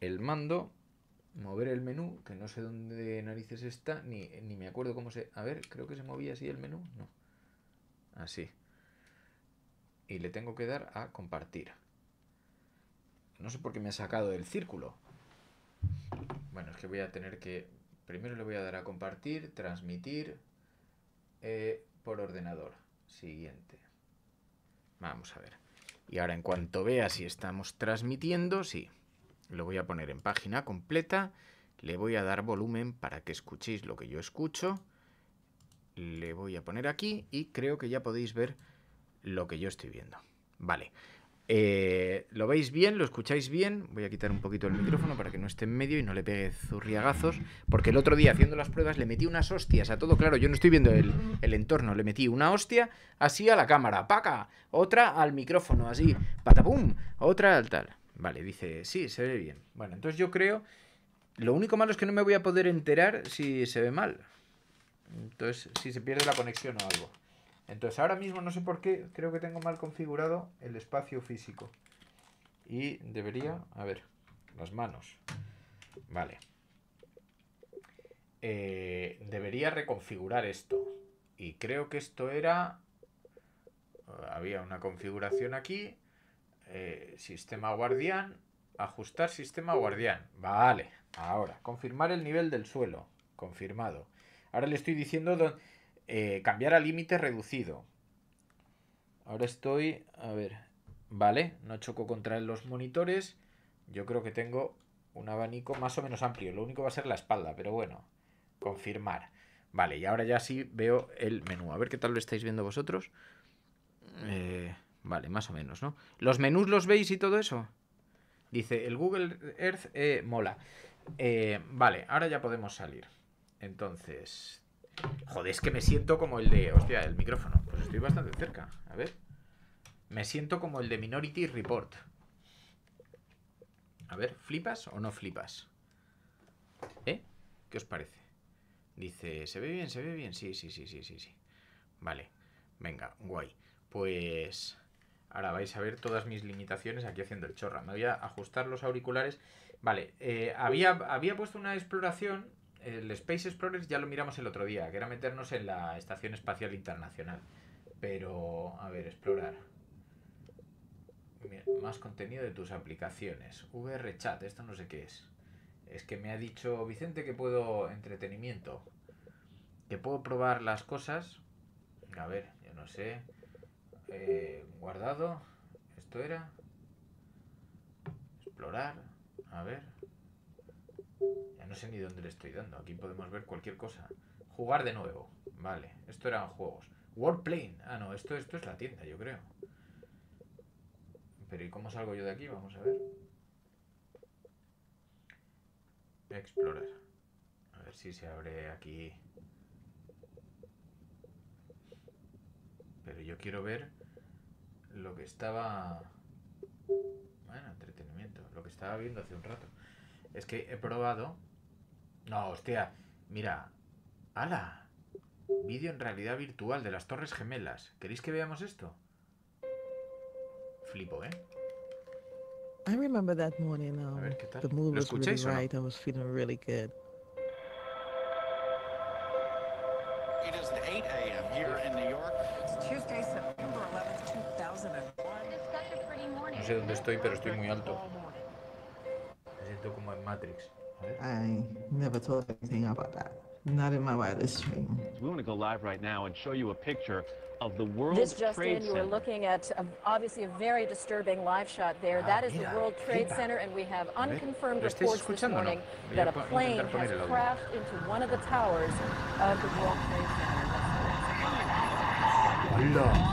el mando, mover el menú, que no sé dónde narices está, ni, me acuerdo cómo se... A ver, creo que se movía así el menú, no. Así. Y le tengo que dar a compartir. No sé por qué me ha sacado el círculo. Bueno, es que voy a tener que... Primero le voy a dar a compartir, transmitir eh, por ordenador. Siguiente. Vamos a ver. Y ahora en cuanto vea si estamos transmitiendo, sí. Lo voy a poner en página completa. Le voy a dar volumen para que escuchéis lo que yo escucho. Le voy a poner aquí y creo que ya podéis ver lo que yo estoy viendo. Vale. Eh, ¿Lo veis bien? ¿Lo escucháis bien? Voy a quitar un poquito el micrófono para que no esté en medio y no le pegue zurriagazos. Porque el otro día haciendo las pruebas le metí unas hostias a todo. Claro, yo no estoy viendo el, el entorno. Le metí una hostia así a la cámara, paca. Otra al micrófono, así, patabum, Otra al tal. Vale, dice, sí, se ve bien. Bueno, entonces yo creo. Lo único malo es que no me voy a poder enterar si se ve mal. Entonces, si se pierde la conexión o algo. Entonces ahora mismo no sé por qué, creo que tengo mal configurado el espacio físico. Y debería, ah. a ver, las manos. Vale. Eh, debería reconfigurar esto. Y creo que esto era... Eh, había una configuración aquí. Eh, sistema guardián. Ajustar sistema guardián. Vale. Ahora, confirmar el nivel del suelo. Confirmado. Ahora le estoy diciendo... Eh, cambiar a límite reducido. Ahora estoy, a ver, vale, no choco contra los monitores. Yo creo que tengo un abanico más o menos amplio. Lo único va a ser la espalda, pero bueno, confirmar. Vale, y ahora ya sí veo el menú. A ver qué tal lo estáis viendo vosotros. Eh, vale, más o menos, ¿no? ¿Los menús los veis y todo eso? Dice, el Google Earth eh, mola. vale, ahora ya podemos salir. Entonces, Joder, es que me siento como el de. Hostia, el micrófono. Pues estoy bastante cerca. A ver. Me siento como el de Minority Report. A ver, ¿flipas o no flipas? ¿Eh? ¿Qué os parece? Dice, ¿se ve bien? ¿Se ve bien? Sí, sí, sí, sí, sí, sí. Vale. Venga, guay. Pues. Ahora vais a ver todas mis limitaciones aquí haciendo el chorra. Me voy a ajustar los auriculares. Vale, eh, había, había puesto una exploración el Space Explorer ya lo miramos el otro día, que era meternos en la Estación Espacial Internacional. Pero, a ver, explorar. más contenido de tus aplicaciones. VR Chat, esto no sé qué es. Es que me ha dicho Vicente que puedo entretenimiento. Que puedo probar las cosas. A ver, yo no sé. Eh, guardado. Esto era. Explorar. A ver. Ya no sé ni dónde le estoy dando. Aquí podemos ver cualquier cosa. Jugar de nuevo. Vale, esto eran juegos. Warplane. Ah, no, esto, esto es la tienda, yo creo. Pero ¿y cómo salgo yo de aquí? Vamos a ver. Explorar. A ver si se abre aquí. Pero yo quiero ver lo que estaba... Bueno, entretenimiento. Lo que estaba viendo hace un rato. Es que he probado... No, hostia. Mira. ¡Hala! video en realidad virtual de las Torres Gemelas. ¿Queréis que veamos esto? Flipo, ¿eh? I remember that morning. Um, ver, the mood was really no? right. I was feeling really good. It is 8 a.m. here in New York. It's Tuesday, September 11th, 2001. No sé dónde estoy, pero estoy muy alto. Matrix. I never told anything about that. Not in my wildest dream. We want to go live right now and show you a picture of the World This just in, you were looking at a, um, obviously a very disturbing live shot there. Ah, that is mira, the World Trade mira. Center, and we have unconfirmed reports this morning no? that a plane has crashed into one of the towers of the World Trade Center.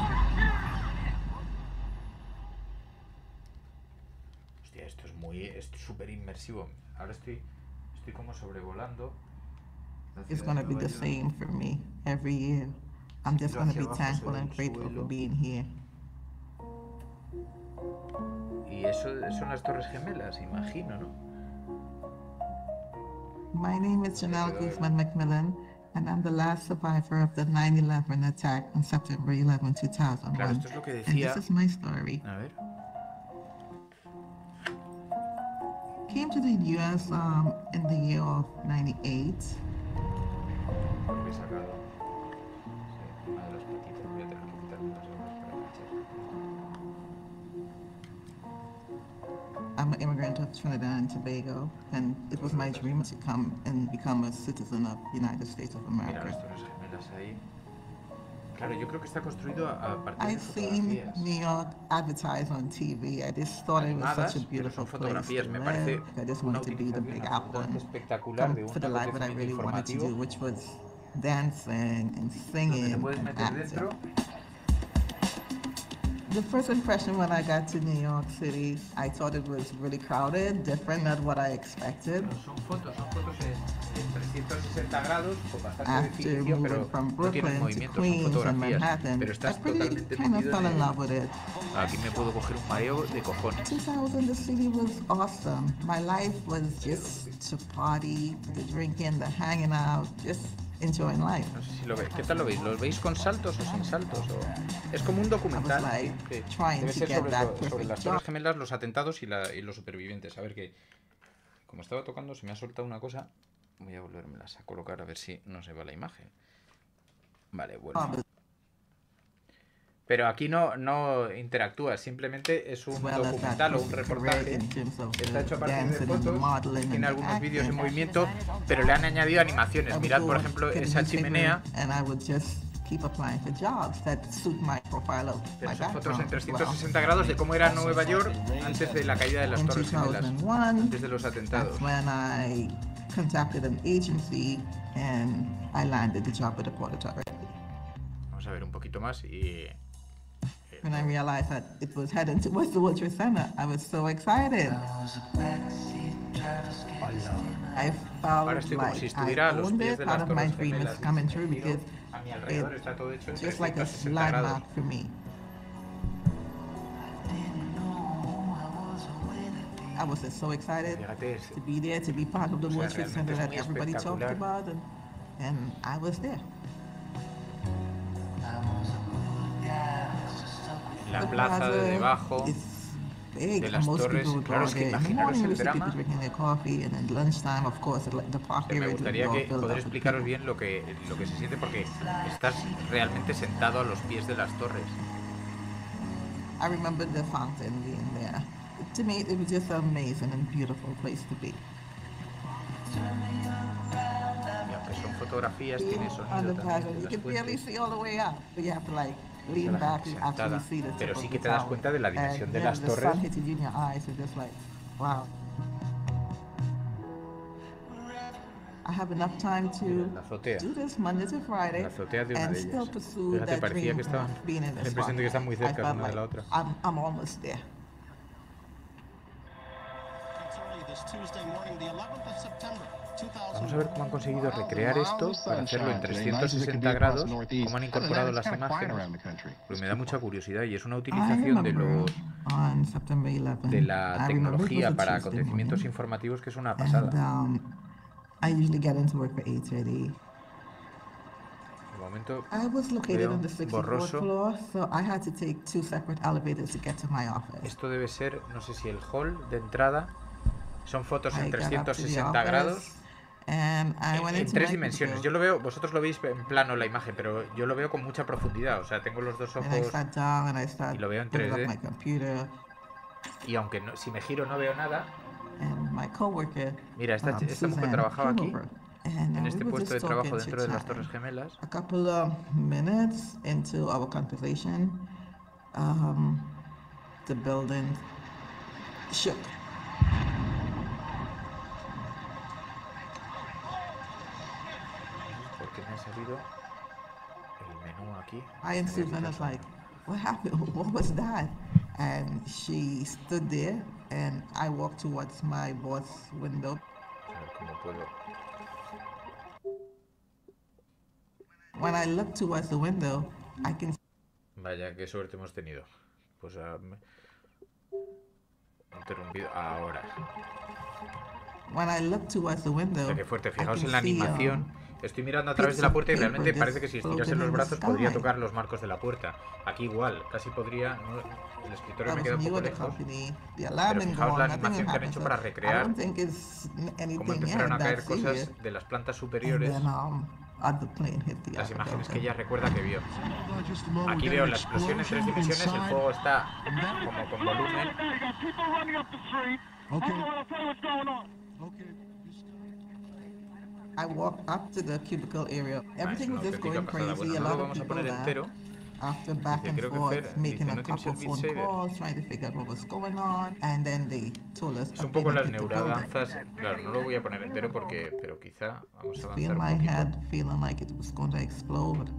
súper inmersivo. Ahora estoy, estoy como sobrevolando. It's gonna be the same for me every year. I'm just gonna be thankful and grateful for being here. Y eso son las Torres Gemelas, imagino, ¿no? My name is Janelle Guzman McMillan, and I'm the last survivor of the 9/11 attack on September 11, 2001. Claro, esto es lo que decía. And this is my story. A ver. Came to the U.S. Um, in the year of 98. I'm an immigrant of Trinidad and Tobago, and it was my dream to come and become a citizen of the United States of America. Claro, yo creo que está construido a partir I've de seen New York advertised on TV. I just thought Animadas, it was such a beautiful place me I just wanted to be the big apple and come for the life that I really wanted to do, which was dancing and singing and acting. The first impression when I got to New York City, I thought it was really crowded, different than what I expected. After moving from Brooklyn to Queens and Manhattan, I pretty kind of fell in love with it. Aquí I was in the city was awesome. My life was just to party, the drinking, the hanging out, just enjoying life. No sé si lo veis. ¿Qué tal lo veis? ¿Lo veis con saltos o sin saltos? Es como un documental. Pues, Debe ser sobre, las Torres Gemelas, los atentados y, y los supervivientes. A ver que. Como estaba tocando, se me ha soltado una cosa. Voy a volverme a colocar a ver si no se va la imagen. Vale, bueno. Ah, pues, pero aquí no, no interactúa, simplemente es un documental o un reportaje. Está hecho a partir de fotos, tiene algunos vídeos en movimiento, pero le han añadido animaciones. Mirad, por ejemplo, esa chimenea. esas fotos en 360 grados de cómo era Nueva York antes de la caída de las Torres Gemelas, antes de los atentados. Vamos a ver un poquito más y when I realized that it was heading towards the World Center. I was so excited. I felt like I owned it. Part of my dream is coming true because it's just like a landmark for me. I was so excited to be there, to be part of the World Center that everybody talked about, and, and I was there. la pues plaza de ¿eh? debajo eh, de las torres. Claro, es que imaginaros el drama. Me gustaría que poder explicaros bien lo que, lo que se siente porque estás realmente sentado a los pies de las torres. I remember the fountain being there. To me, it was just an amazing and beautiful place to be. Y aunque son fotografías, tiene sonido también. You can barely see all the way up, but you have to like pero sí que te das cuenta de la dimensión de las uh, torres. I have enough time to do this Monday to Friday que estaban, que están muy cerca de almost Vamos a ver cómo han conseguido recrear esto para hacerlo en 360 grados, cómo han incorporado las imágenes. me da mucha curiosidad y es una utilización de, los, de la tecnología para acontecimientos informativos que es una pasada. Um, momento, borroso. Esto debe ser, no sé si el hall de entrada. Son fotos en 360 grados. Um, en, en tres dimensiones. Yo lo veo, vosotros lo veis en plano la imagen, pero yo lo veo con mucha profundidad. O sea, tengo los dos ojos y lo veo en 3D. Y aunque no, si me giro no veo nada. Mira, esta, um, esta mujer trabajaba aquí. En este puesto de trabajo dentro de las Torres Gemelas. A um, the building shook. abrido el menú aquí. I and I was like, what happened? What was that? And she stood there and I walked towards my boss window. When I looked towards the window, I can Vaya, qué suerte hemos tenido. Pues ah, ha interrumpido ahora. When I look towards the window, qué fuerte, fijaos en la um, animación. Estoy mirando a través de la puerta y realmente parece que si estirase los brazos podría tocar los marcos de la puerta. Aquí igual, casi podría... el escritorio me queda un poco lejos. Pero fijaos la animación que han hecho para recrear cómo empezaron a caer cosas de las plantas superiores. Las imágenes que ella recuerda que vio. Aquí veo las explosión en tres dimensiones, el fuego está como con volumen. I walked up to the cubicle area. Ah, Everything was just going crazy. A lot of people there, after back and forth, making a couple phone calls, trying to figure out what was going on, and then they told us. Es un poco las neurodanzas. Claro, no lo voy a poner entero porque, pero quizá vamos a avanzar my head feeling like it was going to explode.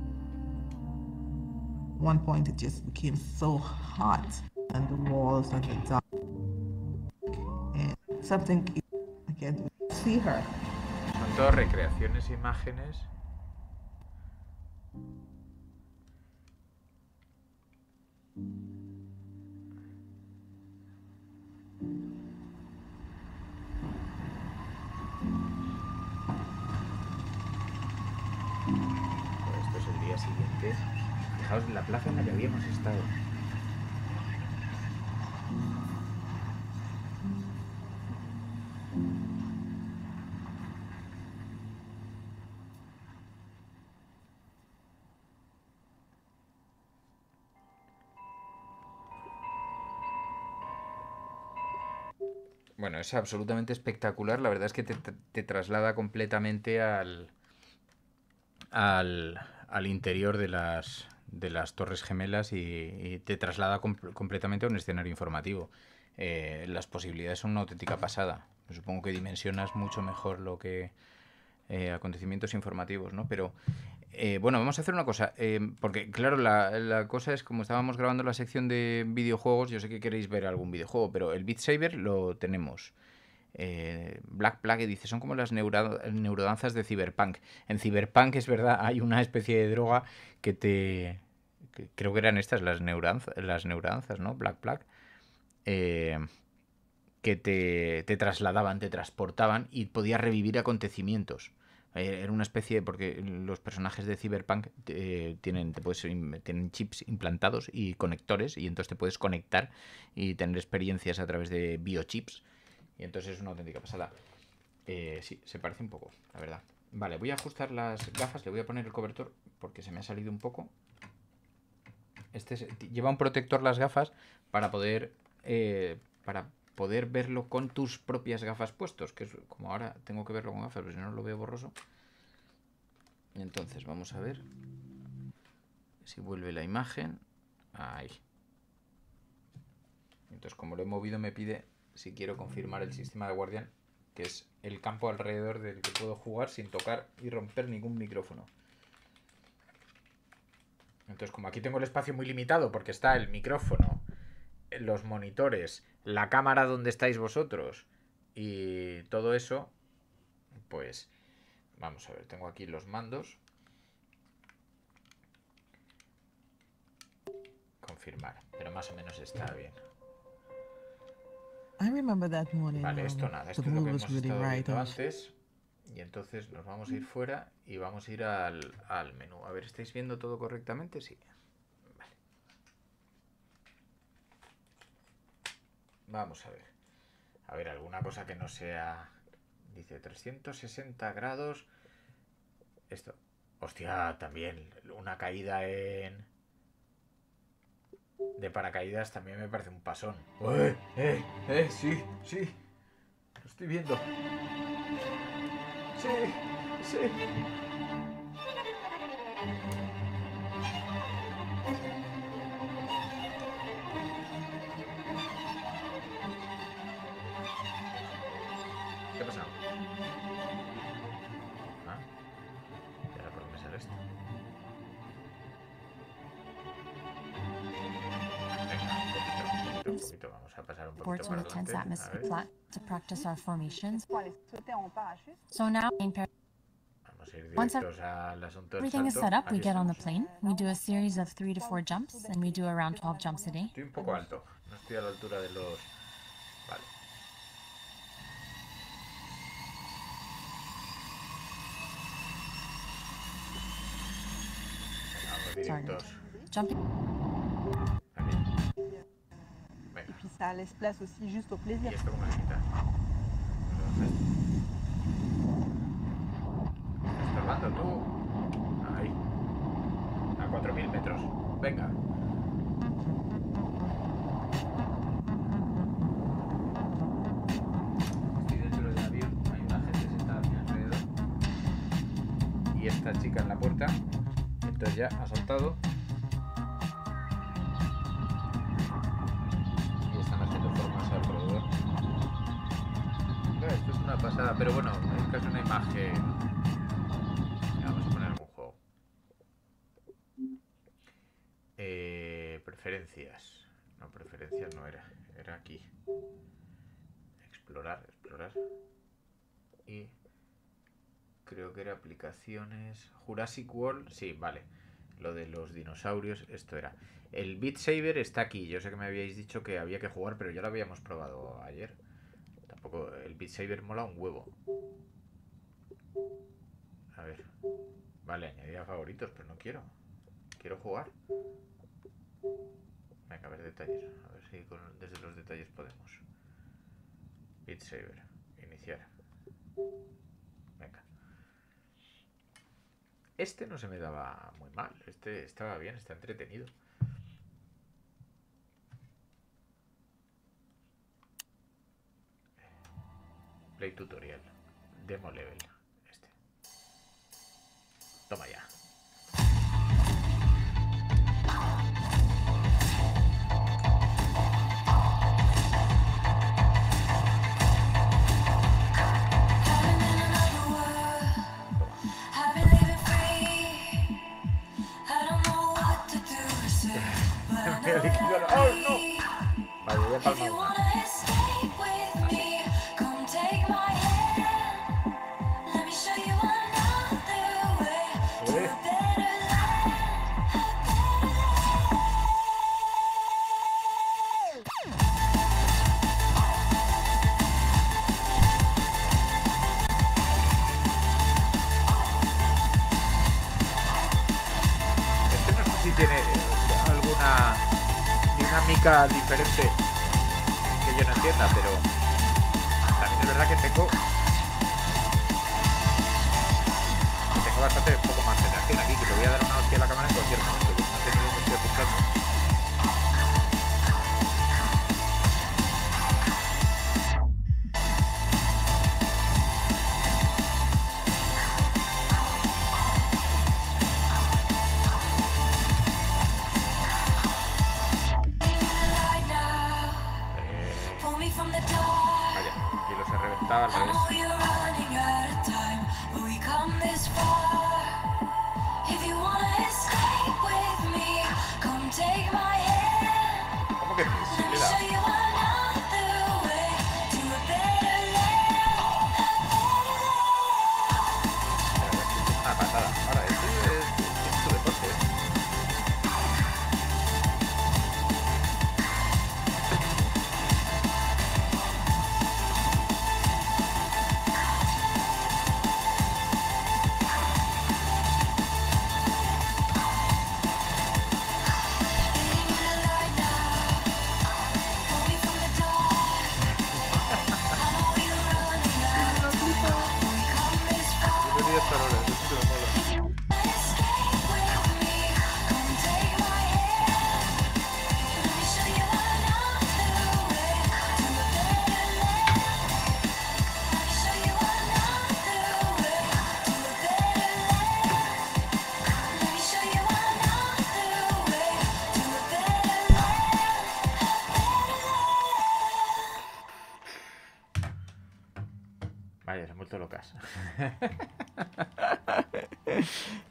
One point it just became so hot, and the walls and the dark, and something. I can't see her. Son todas recreaciones, e imágenes. esto es el día siguiente. Fijaos la plaza en la que habíamos estado. bueno, es absolutamente espectacular. La verdad es que te, traslada completamente al, al, interior de las, de las Torres Gemelas y, te traslada completamente a un escenario informativo. Eh, las posibilidades son una auténtica pasada. Supongo que dimensionas mucho mejor lo que eh, acontecimientos informativos, ¿no? Pero eh, bueno, vamos a hacer una cosa, eh, porque claro, la, cosa es como estábamos grabando la sección de videojuegos, yo sé que queréis ver algún videojuego, pero el Beat Saber lo tenemos. Eh, Black Plague dice, son como las neurodanzas de Cyberpunk. En Cyberpunk es verdad, hay una especie de droga que te... creo que eran estas las, las neurodanzas, ¿no? Black Plague. que te, te trasladaban, te transportaban y podías revivir acontecimientos. Eh, era una especie, porque los personajes de Cyberpunk eh, tienen, te puedes, tienen chips implantados y conectores, y entonces te puedes conectar y tener experiencias a través de biochips. Y entonces es una auténtica pasada. Eh, sí, se parece un poco, la verdad. Vale, voy a ajustar las gafas, le voy a poner el cobertor porque se me ha salido un poco. Este lleva un protector las gafas para poder eh, para poder verlo con tus propias gafas puestos, que es como ahora tengo que verlo con gafas, ...pero si no lo veo borroso. Entonces, vamos a ver si vuelve la imagen. Ahí. Entonces, como lo he movido, me pide si quiero confirmar el sistema de Guardian... que es el campo alrededor del que puedo jugar sin tocar y romper ningún micrófono. Entonces, como aquí tengo el espacio muy limitado porque está el micrófono, los monitores la cámara donde estáis vosotros y todo eso, pues vamos a ver, tengo aquí los mandos. Confirmar, pero más o menos está bien. Vale, esto um, nada, esto es lo que hemos estado viendo antes. Y entonces nos vamos a ir fuera y vamos a ir al, al menú. A ver, ¿estáis viendo todo correctamente? Sí. Vamos a ver. A ver, alguna cosa que no sea... Dice 360 grados. Esto. Hostia, también. Una caída en... De paracaídas también me parece un pasón. ¡Eh! ¡Eh! ¡Eh! ¡Sí! ¡Sí! Lo estoy viendo. ¡Sí! ¡Sí! boards will attend atmosphere flat to practice our formations. So now Once everything is set up, we get on the plane, we do a series of three to four jumps, and we do around 12 jumps a day. Sorry. Jumping. ça laisse place aussi juste au plaisir. Estorbando tú. Ahí. A 4000 metros. Venga. Estoy dentro del avión. Hay una gente sentada a mi alrededor. Y esta chica en la puerta. Entonces ya ha saltado. preferencias. No, preferencias no era. Era aquí. Explorar, explorar. Y creo que era aplicaciones. Jurassic World, sí, vale. Lo de los dinosaurios, esto era. El Beat Saber está aquí. Yo sé que me habíais dicho que había que jugar, pero ya lo habíamos probado ayer. Tampoco. El Beat Saber mola un huevo. A ver. Vale, añadir favoritos, pero no quiero. Quiero jugar. Venga, a ver detalles. A ver si desde los detalles podemos. Beat Iniciar. Venga. Este no se me daba muy mal. Este estaba bien, está entretenido. Play tutorial. Demo level. Este. Toma ya. Perfecto. Este, Vale, son muy locas.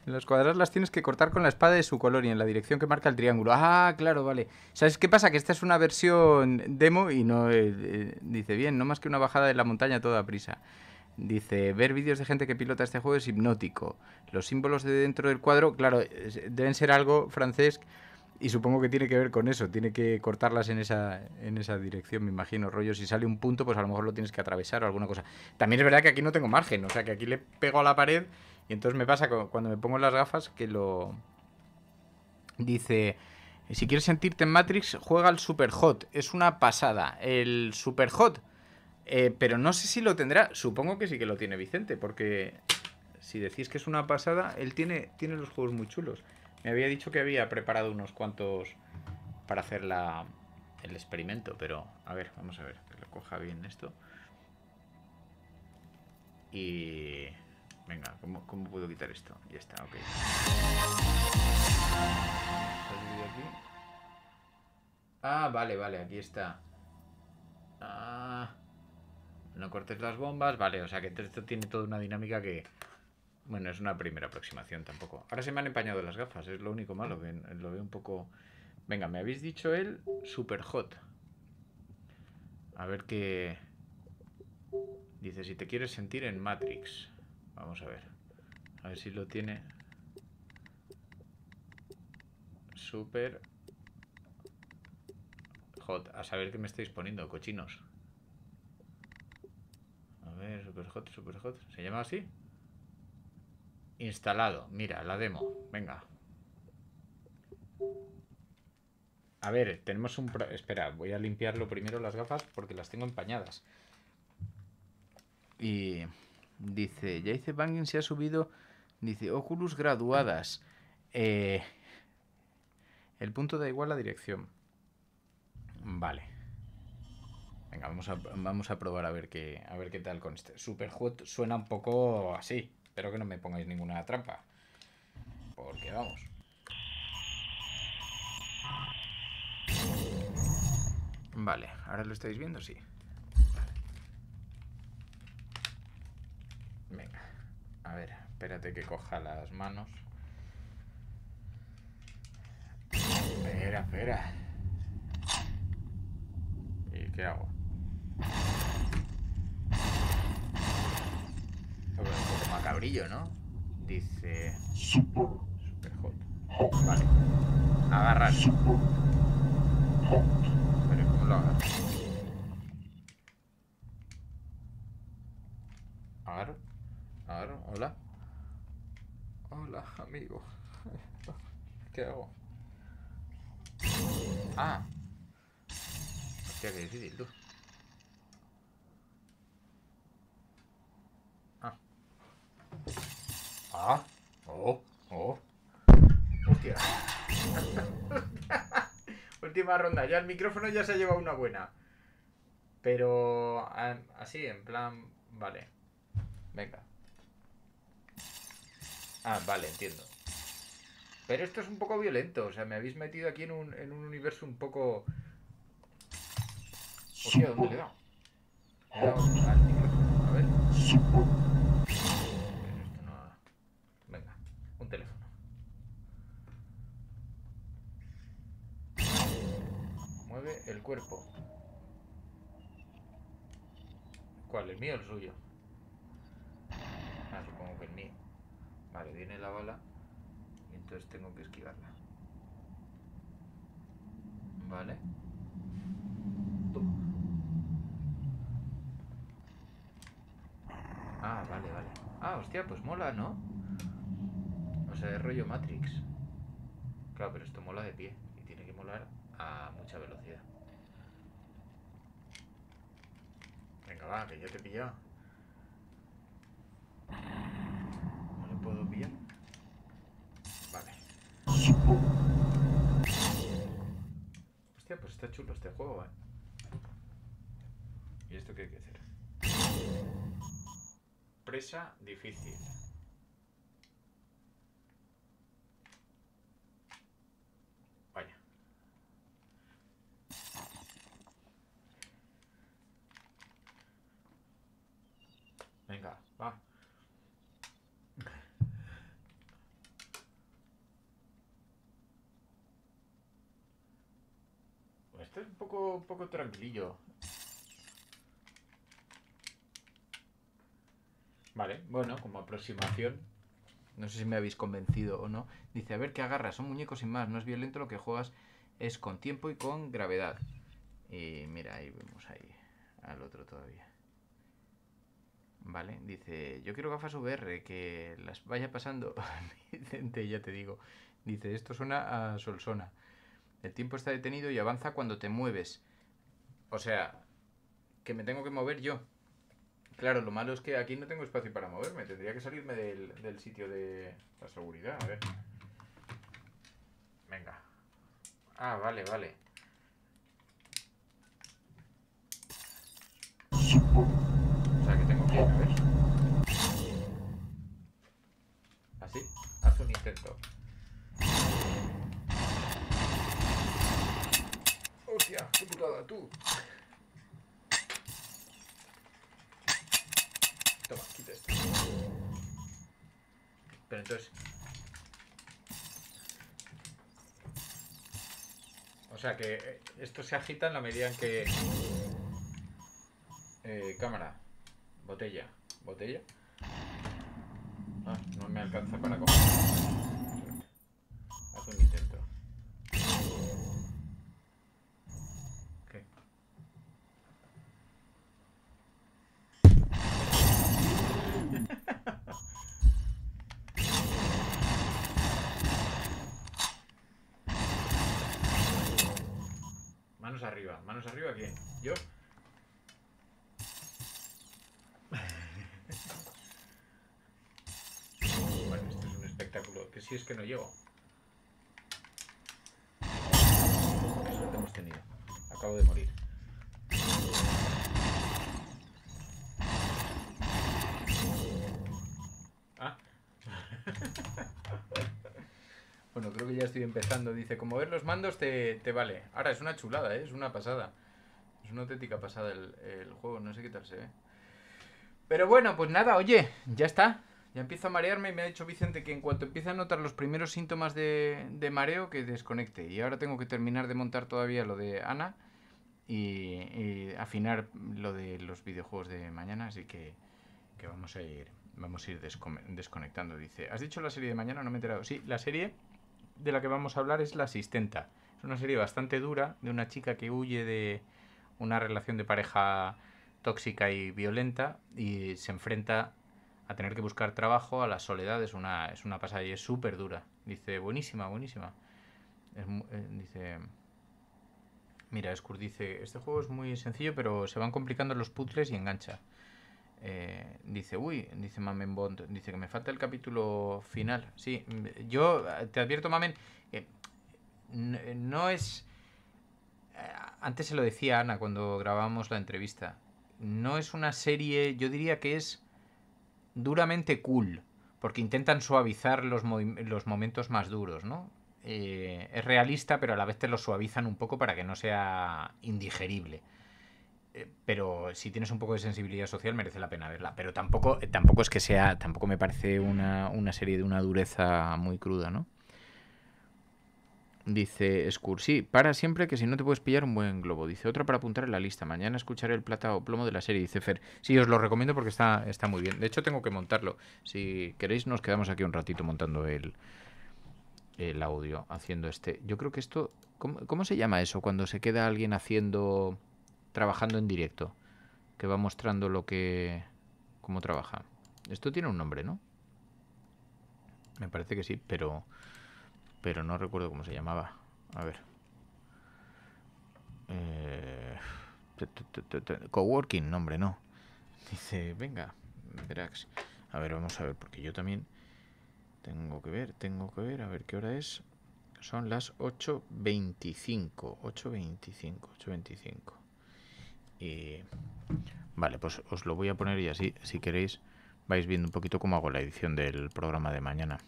Los cuadrados las tienes que cortar con la espada de su color y en la dirección que marca el triángulo. Ah, claro, vale. ¿Sabes qué pasa? Que esta es una versión demo y no... Eh, eh, dice bien, no más que una bajada de la montaña toda prisa. Dice, ver vídeos de gente que pilota este juego es hipnótico. Los símbolos de dentro del cuadro, claro, deben ser algo francés y supongo que tiene que ver con eso, tiene que cortarlas en esa, en esa dirección, me imagino, rollo. Si sale un punto, pues a lo mejor lo tienes que atravesar o alguna cosa. También es verdad que aquí no tengo margen, o sea, que aquí le pego a la pared y entonces me pasa cuando me pongo las gafas que lo... Dice, si quieres sentirte en Matrix, juega al Super Hot, es una pasada. El Super Hot, eh, pero no sé si lo tendrá, supongo que sí que lo tiene Vicente, porque si decís que es una pasada, él tiene, tiene los juegos muy chulos. Me había dicho que había preparado unos cuantos para hacer la, el experimento, pero a ver, vamos a ver, que lo coja bien esto. Y... Venga, ¿cómo, puedo quitar esto? Ya está, ok. Ah, vale, vale, aquí está. Ah, no cortes las bombas, vale, o sea que esto tiene toda una dinámica que... Bueno, es una primera aproximación tampoco. Ahora se me han empañado las gafas, es lo único malo, lo veo un poco... Venga, me habéis dicho el super hot. A ver qué... Dice, si te quieres sentir en Matrix. Vamos a ver. A ver si lo tiene. Super hot. A saber qué me estáis poniendo, cochinos. A ver, super hot, super hot. ¿Se llama así? Instalado. Mira, la demo. Venga. A ver, tenemos un... Espera, voy a limpiarlo primero las gafas porque las tengo empañadas. Y dice, ya dice Bangin, se ha subido... Dice, Oculus graduadas. Eh, el punto da igual la dirección. Vale. Venga, vamos a, vamos a probar a ver, qué, a ver qué tal con este. Superhot suena un poco así. Espero que no me pongáis ninguna trampa. Porque vamos. Vale, ahora lo estáis viendo, sí. Venga, a ver, espérate que coja las manos. Espera, espera. ¿Y qué hago? cabrillo, ¿no? Dice... Super. Super hot. Vale. Agarrar. Super hot. Pero ¿cómo lo agarro? Agarro. Agarro. Hola. Hola, amigo. ¿Qué hago? Ah. Hostia, qué difícil, tú. Ah, oh, oh. Hostia. Última ronda. Ya el micrófono ya se ha llevado una buena. Pero así, en plan... Vale. Venga. Ah, vale, entiendo. Pero esto es un poco violento. O sea, me habéis metido aquí en un, universo un poco... Hostia, ¿dónde le A ver. ¿Cuál? ¿El mío o el suyo? Ah, supongo que el mío. Vale, viene la bala y entonces tengo que esquivarla. Vale. Ah, vale, vale. Ah, hostia, pues mola, ¿no? O sea, es rollo Matrix. Claro, pero esto mola de pie y tiene que molar a mucha velocidad. que ya te he pillado. ¿No le puedo pillar? Vale. Hostia, pues está chulo este juego, ¿eh? ¿Y esto qué hay que hacer? Presa difícil. poco, poco tranquilillo. Vale, bueno, como aproximación. No sé si me habéis convencido o no. Dice, a ver qué agarra Son muñecos sin más. No es violento. Lo que juegas es con tiempo y con gravedad. Y mira, ahí vemos ahí al otro todavía. Vale, dice, yo quiero gafas VR, que las vaya pasando. Vicente, ya te digo. Dice, esto suena a Solsona. El tiempo está detenido y avanza cuando te mueves. O sea, que me tengo que mover yo. Claro, lo malo es que aquí no tengo espacio para moverme. Tendría que salirme del, sitio de la seguridad. A ver. Venga. Ah, vale, vale. O sea que tengo que a ver. Así, haz un intento. qué putada, tú. Toma, quita esto. Pero entonces... O sea que eh, esto se agita en la medida en que... Eh, cámara. Botella. Botella. Ah, no me alcanza para comer. arriba. ¿Manos arriba quién? ¿Yo? bueno, esto es un espectáculo. Que si es que no llego. Eso suerte hemos tenido. Acabo de morir. Bueno, creo que ya estoy empezando. Dice, como ver los mandos te, vale. Ahora, es una chulada, ¿eh? es una pasada. Es una auténtica pasada el, juego, no sé qué tal se ve. Pero bueno, pues nada, oye, ya está. Ya empiezo a marearme y me ha dicho Vicente que en cuanto empiece a notar los primeros síntomas de, mareo, que desconecte. Y ahora tengo que terminar de montar todavía lo de Ana y, afinar lo de los videojuegos de mañana, así que, que vamos a ir, vamos a ir desconectando. Dice, ¿has dicho la serie de mañana? No me he enterado. Sí, la serie de la que vamos a hablar es La Asistenta. Es una serie bastante dura de una chica que huye de una relación de pareja tóxica y violenta y se enfrenta a tener que buscar trabajo, a la soledad. Es una, es una pasada y es súper dura. Dice, buenísima, buenísima. Eh, dice... Mira, escur dice, este juego es muy sencillo, pero se van complicando los puzzles y engancha. Eh, dice, uy, dice Mamen Bond, dice que me falta el capítulo final. Sí, yo eh, te advierto, Mamen, no, es... Eh, antes se lo decía Ana cuando grabamos la entrevista. No es una serie, yo diría que es duramente cool, porque intentan suavizar los, los momentos más duros, ¿no? es realista, pero a la vez te lo suavizan un poco para que no sea indigerible. Eh, pero si tienes un poco de sensibilidad social merece la pena verla. Pero tampoco, eh, tampoco es que sea, tampoco me parece una, serie de una dureza muy cruda, ¿no? Dice Skur, sí, para siempre que si no te puedes pillar un buen globo. Dice otra para apuntar en la lista. Mañana escucharé el plata o plomo de la serie. Dice Fer, sí, os lo recomiendo porque está, está muy bien. De hecho, tengo que montarlo. Si queréis, nos quedamos aquí un ratito montando el, el audio, haciendo este. Yo creo que esto. ¿Cómo, cómo se llama eso? Cuando se queda alguien haciendo trabajando en directo, que va mostrando lo que cómo trabaja. Esto tiene un nombre, ¿no? Me parece que sí, pero pero no recuerdo cómo se llamaba. A ver. Eh, coworking, nombre, no. Dice, venga, Drax. A ver, vamos a ver, porque yo también tengo que ver, tengo que ver, a ver qué hora es. Son las 8.25, 8.25, 8.25. Y eh, vale, pues os lo voy a poner y así, si queréis, vais viendo un poquito cómo hago la edición del programa de mañana.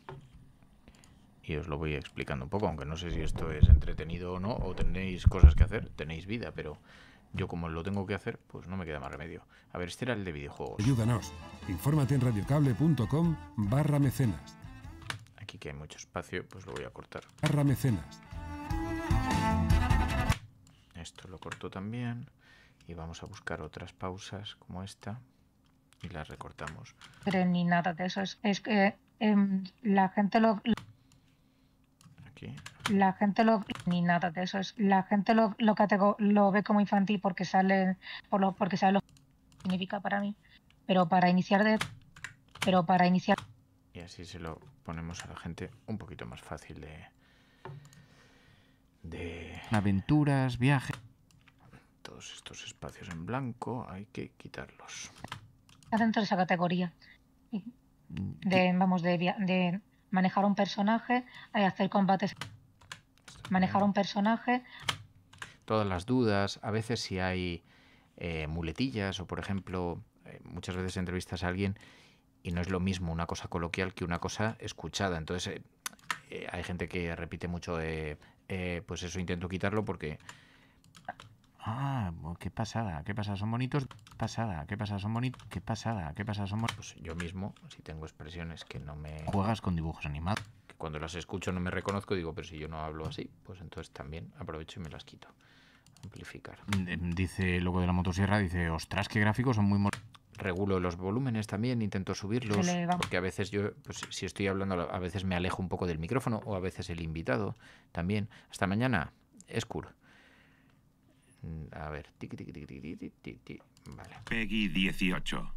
Y os lo voy explicando un poco, aunque no sé si esto es entretenido o no, o tenéis cosas que hacer, tenéis vida, pero yo como lo tengo que hacer, pues no me queda más remedio. A ver, este era el de videojuegos. Ayúdanos. Infórmate en radiocable.com barra mecenas. Aquí que hay mucho espacio, pues lo voy a cortar. Barra mecenas. Esto lo corto también y vamos a buscar otras pausas como esta y las recortamos. Pero ni nada de eso, es, que em, la gente lo... Aquí. La gente lo... Ni nada de eso, la gente lo, lo, lo ve como infantil porque sale, por lo, porque sabe lo que significa para mí, pero para iniciar de... Pero para iniciar... Y así se lo ponemos a la gente un poquito más fácil de... De... Aventuras, viajes estos espacios en blanco hay que quitarlos. dentro de esa categoría. Mm, de, vamos, de, manejar un personaje, eh, hacer combates. Manejar un personaje. Todas las dudas, a veces si hay eh, muletillas o, por ejemplo, eh, muchas veces entrevistas a alguien y no es lo mismo una cosa coloquial que una cosa escuchada. Entonces, hay gente que repite mucho, pues eso intento quitarlo porque Ah, pues, qué pasada, qué pasada, son bonitos. Pasada, qué pasada, son bonitos. Qué pasada, qué pasada, son bonitos. Pues yo mismo, si tengo expresiones que no me. Juegas con dibujos animados. cuando las escucho no me reconozco, digo, pero si yo no hablo así, pues entonces también aprovecho y me las quito. Amplificar. Eh, dice luego de la motosierra, dice, ostras, qué gráficos son muy regulo los volúmenes también, intento subirlos, porque a veces yo, pues, si estoy hablando, a veces me alejo un poco del micrófono o a veces el invitado también. Hasta mañana, Escur. Mm, a ver. vale. Peggy 18.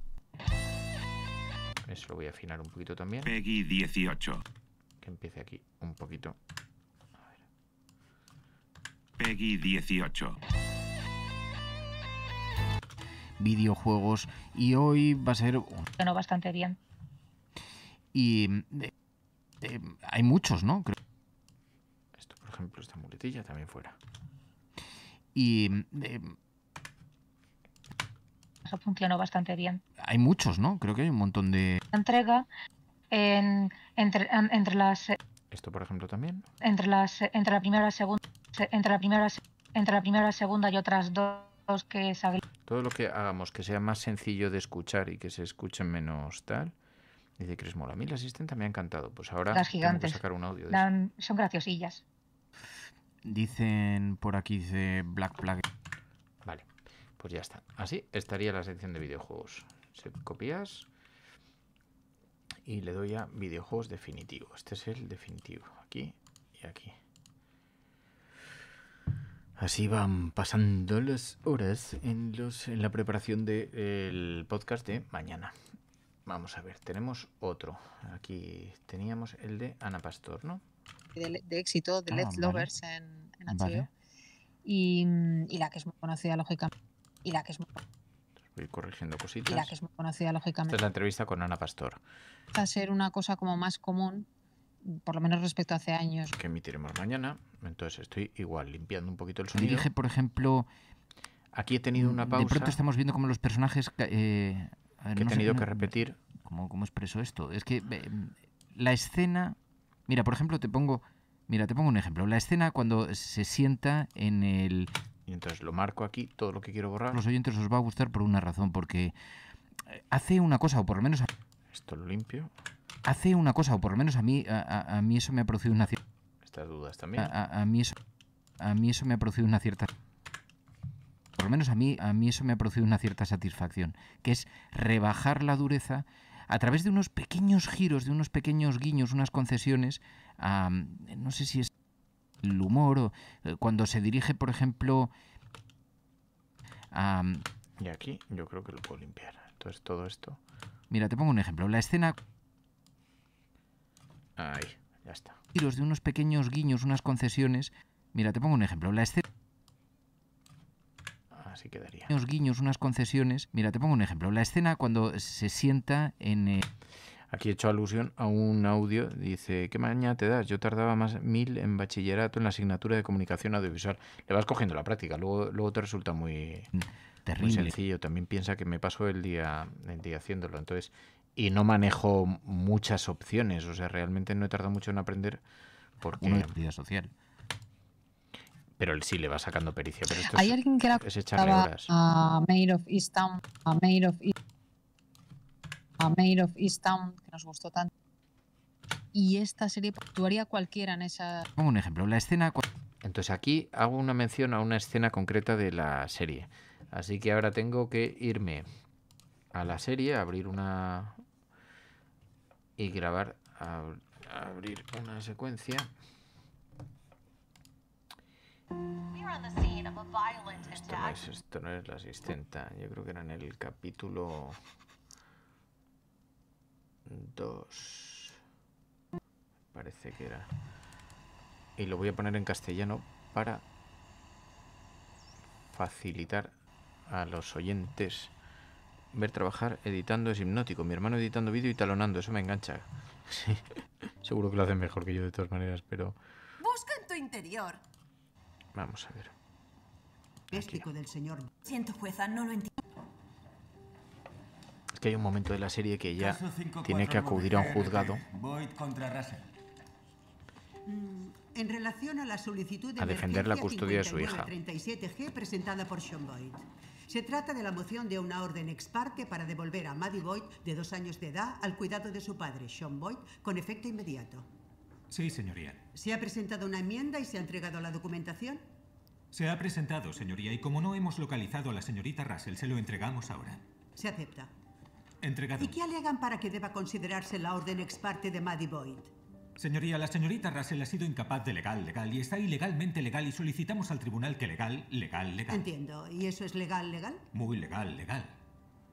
Eso lo voy a afinar un poquito también. Peggy 18. Que empiece aquí un poquito. Peggy 18 videojuegos y hoy va a ser... bueno bastante bien. Y eh, hay muchos, ¿no? Creo. Esto, por ejemplo, esta muletilla también fuera. Y... Mm, eh, eso funcionó bastante bien. Hay muchos, ¿no? Creo que hay un montón de... Entrega entre, las... Eh, Esto, por ejemplo, también. Entre las eh, entre la primera, segunda, entre la primera, entre la primera, segunda y otras dos que se Todo lo que hagamos que sea más sencillo de escuchar y que se escuche menos tal. Dice mola a mí la asistente me ha encantado. Pues ahora las gigantes. un audio. son graciosillas. Dicen por aquí, de Black Plague. Vale, pues ya está. Así estaría la sección de videojuegos. Se copias y le doy a videojuegos definitivo. Este es el definitivo. Aquí y aquí. Así van pasando las horas en, los, en la preparación del podcast de mañana. Vamos a ver, tenemos otro. Aquí teníamos el de Ana Pastor, ¿no? de, éxito, de ah, Let's Lovers en, en HBO. Mm, y, la que es muy conocida, lógicamente. Y la que es muy Voy corrigiendo cositas. la que es muy conocida, lógicamente. Esta es la entrevista con Ana Pastor. Va a ser una cosa como más común, por lo menos respecto a hace años. Que emitiremos mañana. Entonces estoy igual limpiando un poquito el sonido. Dirige, por ejemplo. Aquí he tenido una mm, pausa. De pronto estamos viendo como los personajes. Eh, que he tenido que repetir. ¿Cómo, cómo expreso esto? Es que mm, la escena Mira, por ejemplo, te pongo, mira, te pongo un ejemplo. La escena cuando se sienta en el... Y entonces lo marco aquí, todo lo que quiero borrar. Los oyentes os va a gustar por una razón, porque eh, hace una cosa, o por lo menos... Esto lo limpio. Hace una cosa, o por lo menos a mí, a, mí eso me ha producido una cierta... Estas dudas también. A, mí eso, a mí eso me ha producido una cierta... Por lo menos a mí, a mí eso me ha producido una cierta satisfacción, que es rebajar la dureza a través de unos pequeños giros, de unos pequeños guiños, unas concesiones no sé si es el humor o eh, cuando se dirige, por ejemplo, a... Y aquí yo creo que lo puedo limpiar. Entonces todo esto... Mira, te pongo un ejemplo. La escena... Ahí, ya está. Giros de unos pequeños guiños, unas concesiones. Mira, te pongo un ejemplo. La escena quedaría. Unos guiños, unas concesiones. Mira, te pongo un ejemplo. La escena cuando se sienta en... Eh, Aquí he hecho alusión a un audio, dice, ¿qué mañana te das? Yo tardaba más mil en bachillerato en la asignatura de comunicación audiovisual. Le vas cogiendo la práctica, luego, luego te resulta muy, mm, sencillo. También piensa que me pasó el día, haciéndolo, entonces, y no manejo muchas opciones, o sea, realmente no he tardado mucho en aprender porque... Una actividad social. Pero él sí le va sacando pericia. Pero Hay alguien que era A of East a of East, of que nos gustó tanto. Y esta serie actuaría cualquiera en esa. Pongo un ejemplo, la escena. Entonces aquí hago una mención a una escena concreta de la serie. Así que ahora tengo que irme a la serie, abrir una. y grabar. abrir una secuencia. Esto no, es, no es la asistenta. Yo creo que era en el capítulo 2. Parece que era. Y lo voy a poner en castellano para facilitar a los oyentes ver trabajar editando es hipnótico. Mi hermano editando vídeo y talonando, eso me engancha. Sí. Seguro que lo hacen mejor que yo de todas maneras, pero... Busca en tu interior Vamos a ver. Siento, jueza, Es que hay un momento de la serie que ya tiene que acudir a un juzgado. Mm, en relación a la solicitud defender la custodia de su hija. presentada por Se trata de la moción de una orden ex parte para devolver a Maddie Boyd, de dos años de edad, al cuidado de su padre, Sean Boyd, con efecto inmediato. Sí, señoría. ¿Se ha presentado una enmienda y se ha entregado la documentación? Se ha presentado, señoría, y como no hemos localizado a la señorita Russell, se lo entregamos ahora. Se acepta. Entregado. ¿Y qué alegan para que deba considerarse la orden ex parte de Maddie Boyd? Señoría, la señorita Russell ha sido incapaz de legal, legal y está ilegalmente legal y solicitamos al tribunal que legal, legal, legal. Entiendo. ¿Y eso es legal, legal? Muy legal, legal.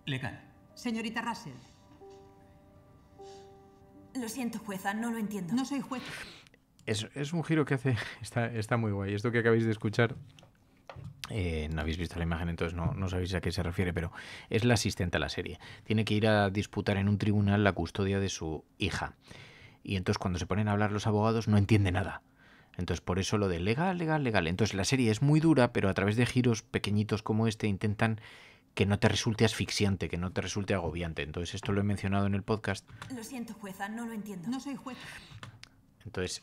Legal. Señorita Russell, lo siento, jueza, no lo entiendo. No soy juez. Es, un giro que hace. Está, está muy guay. Esto que acabáis de escuchar eh, no habéis visto la imagen, entonces no, no, sabéis a qué se refiere, pero es la asistente a la serie. Tiene que ir a disputar en un tribunal la custodia de su hija. Y entonces cuando se ponen a hablar los abogados no entiende nada. Entonces por eso lo de legal, legal, legal. Entonces la serie es muy dura, pero a través de giros pequeñitos como este intentan que no te resulte asfixiante, que no te resulte agobiante. Entonces, esto lo he mencionado en el podcast. Lo siento, jueza, no lo entiendo. No soy jueza. Entonces,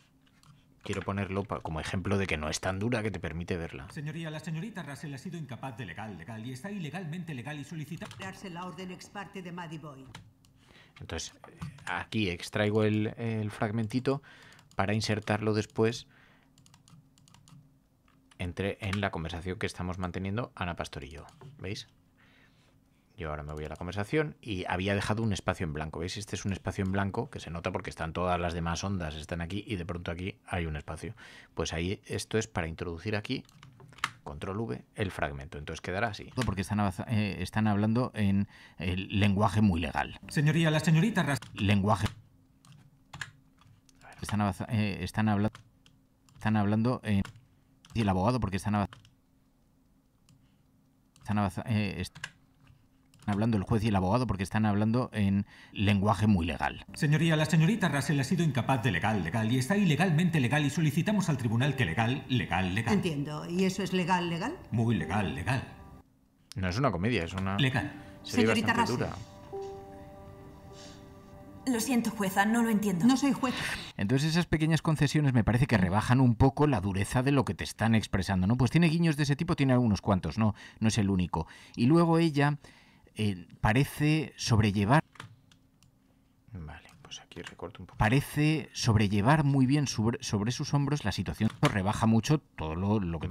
quiero ponerlo como ejemplo de que no es tan dura que te permite verla. Señoría, la señorita Russell ha sido incapaz de legal, legal y está ilegalmente legal y solicita... la orden ex parte de Maddie Boy. Entonces, eh, aquí extraigo el, fragmentito para insertarlo después entre en la conversación que estamos manteniendo Ana Pastor y yo. ¿Veis? Yo ahora me voy a la conversación y había dejado un espacio en blanco. ¿Veis? Este es un espacio en blanco que se nota porque están todas las demás ondas, están aquí y de pronto aquí hay un espacio. Pues ahí esto es para introducir aquí control V, el fragmento. Entonces quedará así. Porque están, eh, están hablando en el lenguaje muy legal. Señoría, la señorita Ras... Lenguaje. Están, eh, hablando están hablando en... Y el abogado porque están... Están... Eh, hablando el juez y el abogado porque están hablando en lenguaje muy legal. Señoría, la señorita Russell ha sido incapaz de legal, legal y está ilegalmente legal y solicitamos al tribunal que legal, legal, legal. Entiendo. ¿Y eso es legal, legal? Muy legal, legal. No es una comedia, es una... Legal. señorita Russell. Lo siento, jueza, no lo entiendo. No soy juez Entonces esas pequeñas concesiones me parece que rebajan un poco la dureza de lo que te están expresando, ¿no? Pues tiene guiños de ese tipo, tiene algunos cuantos, ¿no? No es el único. Y luego ella eh, parece sobrellevar. Pues parece sobrellevar muy bien sobre, sus hombros la situación. Rebaja mucho todo lo, que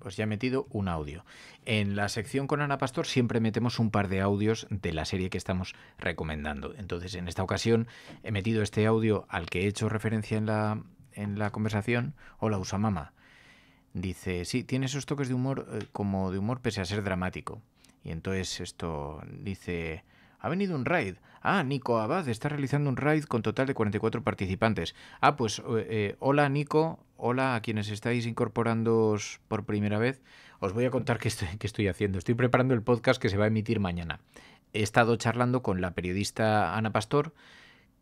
Pues ya he metido un audio. En la sección con Ana Pastor siempre metemos un par de audios de la serie que estamos recomendando. Entonces, en esta ocasión he metido este audio al que he hecho referencia en la, en la conversación. Hola, Usamama. Dice, sí, tiene esos toques de humor eh, como de humor pese a ser dramático. Y entonces esto dice, ha venido un raid. Ah, Nico Abad está realizando un raid con total de 44 participantes. Ah, pues eh, eh, hola Nico, hola a quienes estáis incorporándoos por primera vez. Os voy a contar qué estoy, estoy haciendo. Estoy preparando el podcast que se va a emitir mañana. He estado charlando con la periodista Ana Pastor,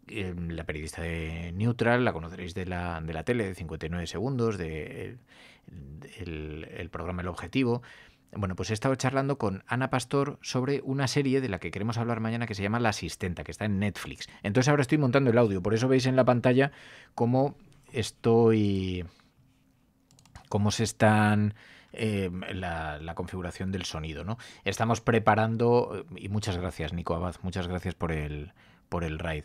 em, la periodista de Neutral, la conoceréis de la, de la tele, de 59 segundos, del de, el programa El Objetivo. Bueno, pues he estado charlando con Ana Pastor sobre una serie de la que queremos hablar mañana que se llama La Asistenta, que está en Netflix. Entonces ahora estoy montando el audio, por eso veis en la pantalla cómo estoy... cómo se están... Eh, la, configuración del sonido, ¿no? Estamos preparando, y muchas gracias Nico Abad, muchas gracias por el, por el raid.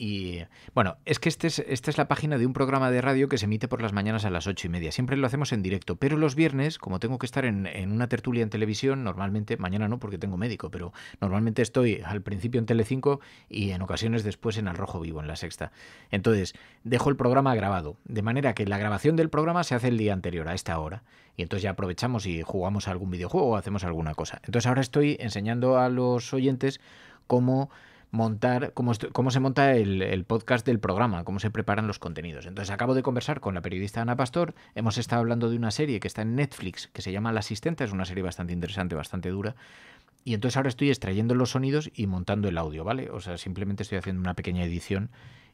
Y bueno, es que este esta es la página de un programa de radio que se emite por las mañanas a las ocho y media. Siempre lo hacemos en directo, pero los viernes, como tengo que estar en, una tertulia en televisión, normalmente, mañana no porque tengo médico, pero normalmente estoy al principio en Telecinco y en ocasiones después en Al Rojo Vivo, en la sexta. Entonces, dejo el programa grabado, de manera que la grabación del programa se hace el día anterior, a esta hora. Y entonces ya aprovechamos y jugamos algún videojuego o hacemos alguna cosa. Entonces ahora estoy enseñando a los oyentes cómo montar, cómo, cómo se monta el, el, podcast del programa, cómo se preparan los contenidos. Entonces acabo de conversar con la periodista Ana Pastor, hemos estado hablando de una serie que está en Netflix, que se llama La Asistente, es una serie bastante interesante, bastante dura. Y entonces ahora estoy extrayendo los sonidos y montando el audio, ¿vale? O sea, simplemente estoy haciendo una pequeña edición.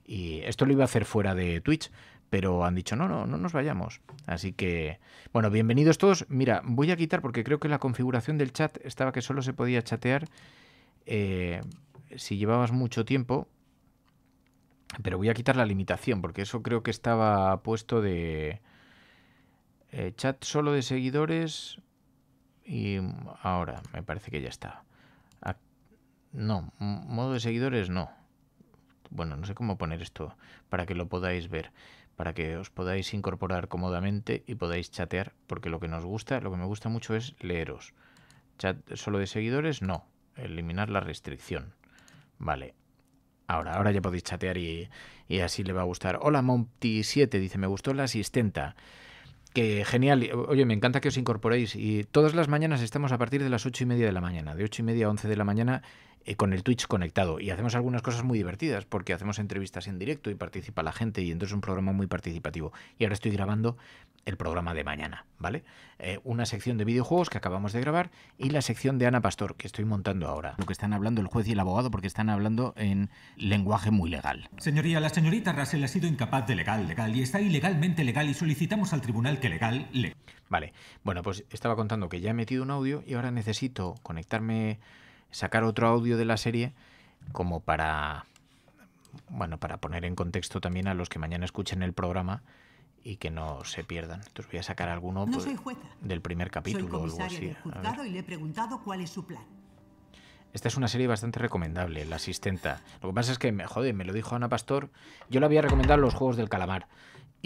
Y esto lo iba a hacer fuera de Twitch, pero han dicho, no, no, no nos vayamos. Así que, bueno, bienvenidos todos. Mira, voy a quitar porque creo que la configuración del chat estaba que solo se podía chatear. Eh, si llevabas mucho tiempo, pero voy a quitar la limitación, porque eso creo que estaba puesto de eh, chat solo de seguidores. Y ahora, me parece que ya está. no, modo de seguidores no. Bueno, no sé cómo poner esto para que lo podáis ver, para que os podáis incorporar cómodamente y podáis chatear, porque lo que nos gusta, lo que me gusta mucho es leeros. Chat solo de seguidores, no. Eliminar la restricción. Vale. Ahora, ahora ya podéis chatear y, y así le va a gustar. Hola, Monty7, dice, me gustó la asistenta. Que genial. Oye, me encanta que os incorporéis. Y todas las mañanas estamos a partir de las ocho y media de la mañana. De ocho y media a once de la mañana eh, con el Twitch conectado. Y hacemos algunas cosas muy divertidas porque hacemos entrevistas en directo y participa la gente y entonces es un programa muy participativo. Y ahora estoy grabando el programa de mañana, ¿vale? Eh, una sección de videojuegos que acabamos de grabar y la sección de Ana Pastor que estoy montando ahora. Lo que están hablando el juez y el abogado porque están hablando en lenguaje muy legal. Señoría, la señorita Russell ha sido incapaz de legal, legal y está ilegalmente legal y solicitamos al tribunal que legal, le. Vale, bueno, pues estaba contando que ya he metido un audio y ahora necesito conectarme sacar otro audio de la serie como para bueno, para poner en contexto también a los que mañana escuchen el programa y que no se pierdan. Entonces voy a sacar alguno pues, del primer capítulo o algo así. preguntado cuál Esta es una serie bastante recomendable, La Asistenta. Lo que pasa es que, joder, me lo dijo Ana Pastor. Yo le había recomendado Los Juegos del Calamar.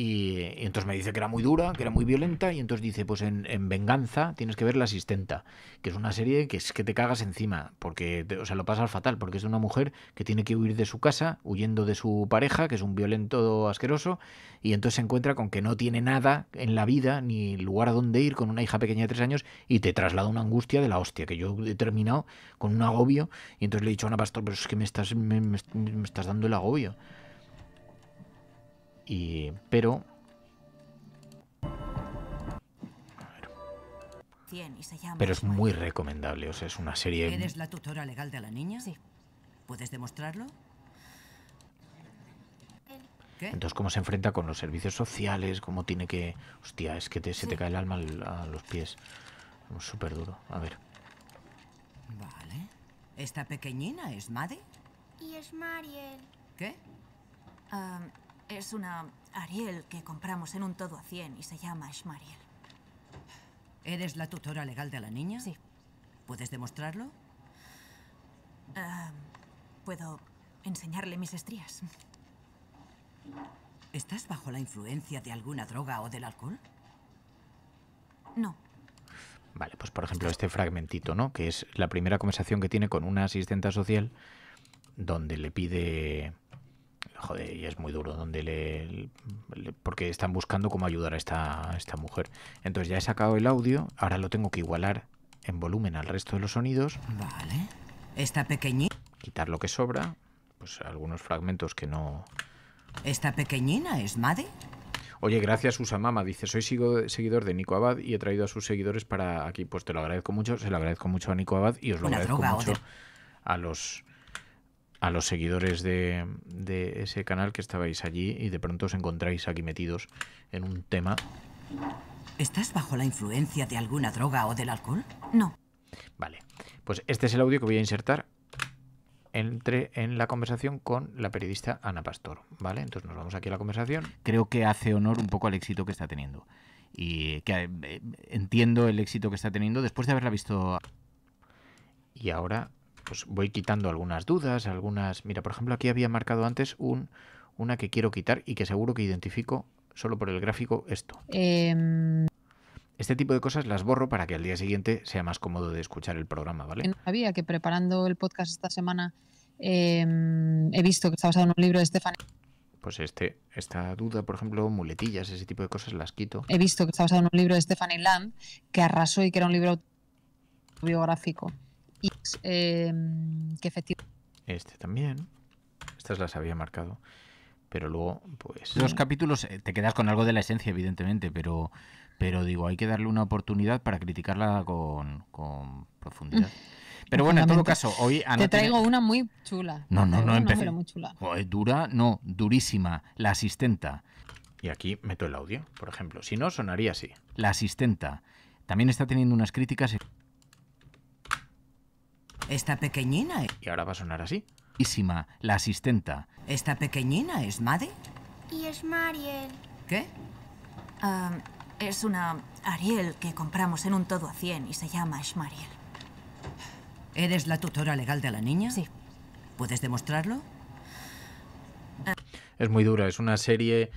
Y, entonces me dice que era muy dura, que era muy violenta, y entonces dice, pues en, Venganza tienes que ver La Asistenta, que es una serie que es que te cagas encima, porque, o sea, lo pasas fatal, porque es una mujer que tiene que huir de su casa, huyendo de su pareja, que es un violento asqueroso, y entonces se encuentra con que no tiene nada en la vida, ni lugar a donde ir, con una hija pequeña de tres años, y te traslada una angustia de la hostia, que yo he terminado con un agobio, y entonces le he dicho a Ana Pastor, pero es que me estás, me estás dando el agobio. Y, pero... Pero es muy recomendable, o sea, es una serie... ¿Eres la tutora legal de la niña? Sí. ¿Puedes demostrarlo? Entonces, cómo se enfrenta con los servicios sociales, cómo tiene que... Hostia, es que se te cae el alma a los pies. Súper duro. A ver. Vale. ¿Esta pequeñina es madre Y es Mariel. ¿Qué? Ah, es una Ariel que compramos en un todo a 100 y se llama Shmariel. ¿Eres la tutora legal de la niña? Sí. ¿Puedes demostrarlo? Em, puedo enseñarle mis estrías. ¿Estás bajo la influencia de alguna droga o del alcohol? No. Vale, pues por ejemplo este fragmentito, ¿no? Que es la primera conversación que tiene con una asistenta social donde le pide joder, y es muy duro donde le, porque están buscando cómo ayudar a esta, esta mujer. Entonces ya he sacado el audio, ahora lo tengo que igualar en volumen al resto de los sonidos. Vale. Esta pequeñita. Quitar lo que sobra, pues algunos fragmentos que no. Esta pequeñina es madre. Oye, gracias Usamama. dice, soy sigo, seguidor de Nico Abad y he traído a sus seguidores para aquí, pues te lo agradezco mucho, se lo agradezco mucho a Nico Abad y os lo agradezco mucho a los a los seguidores de, ese canal que estabais allí y de pronto os encontráis aquí metidos en un tema. ¿Estás bajo la influencia de alguna droga o del alcohol? No. Vale, pues este es el audio que voy a insertar entre en la conversación con la periodista Ana Pastor, ¿vale? Entonces nos vamos aquí a la conversación. Creo que hace honor un poco al éxito que está teniendo y que eh, entiendo el éxito que está teniendo después de haberla visto. Y ahora pues voy quitando algunas dudas, algunas... Mira, por ejemplo, aquí había marcado antes una que quiero quitar y que seguro que identifico solo por el gráfico esto. Em. Este tipo de cosas las borro para que al día siguiente sea más cómodo de escuchar el programa, ¿vale? había que preparando el podcast esta semana em, he visto que estaba basado en un libro de Stephanie. Pues este, esta duda, por ejemplo, muletillas, ese tipo de cosas las quito. He visto que estaba basado en un libro de Stephanie Land que arrasó y que era un libro biográfico. Em, que efectivamente... Este también. Estas las había marcado. Pero luego, pues... Los capítulos, eh, te quedas con algo de la esencia, evidentemente, pero, pero digo, hay que darle una oportunidad para criticarla con, profundidad. Mm. Pero bueno, en todo caso, hoy Te traigo una muy chula. No, no, no, empecé. dura, no, durísima. La asistenta. Y aquí meto el audio, por ejemplo. Si no, sonaría así. La asistenta. También está teniendo unas críticas. Esta pequeñina. ¿eh? Y ahora va a sonar así. La asistenta. Esta pequeñina, es Made. Y es Mariel. ¿Qué? es una Ariel que compramos en un todo a 100 y se llama Esmariel. ¿Eres la tutora legal de la niña? Sí. ¿Puedes demostrarlo? Es muy dura, es una serie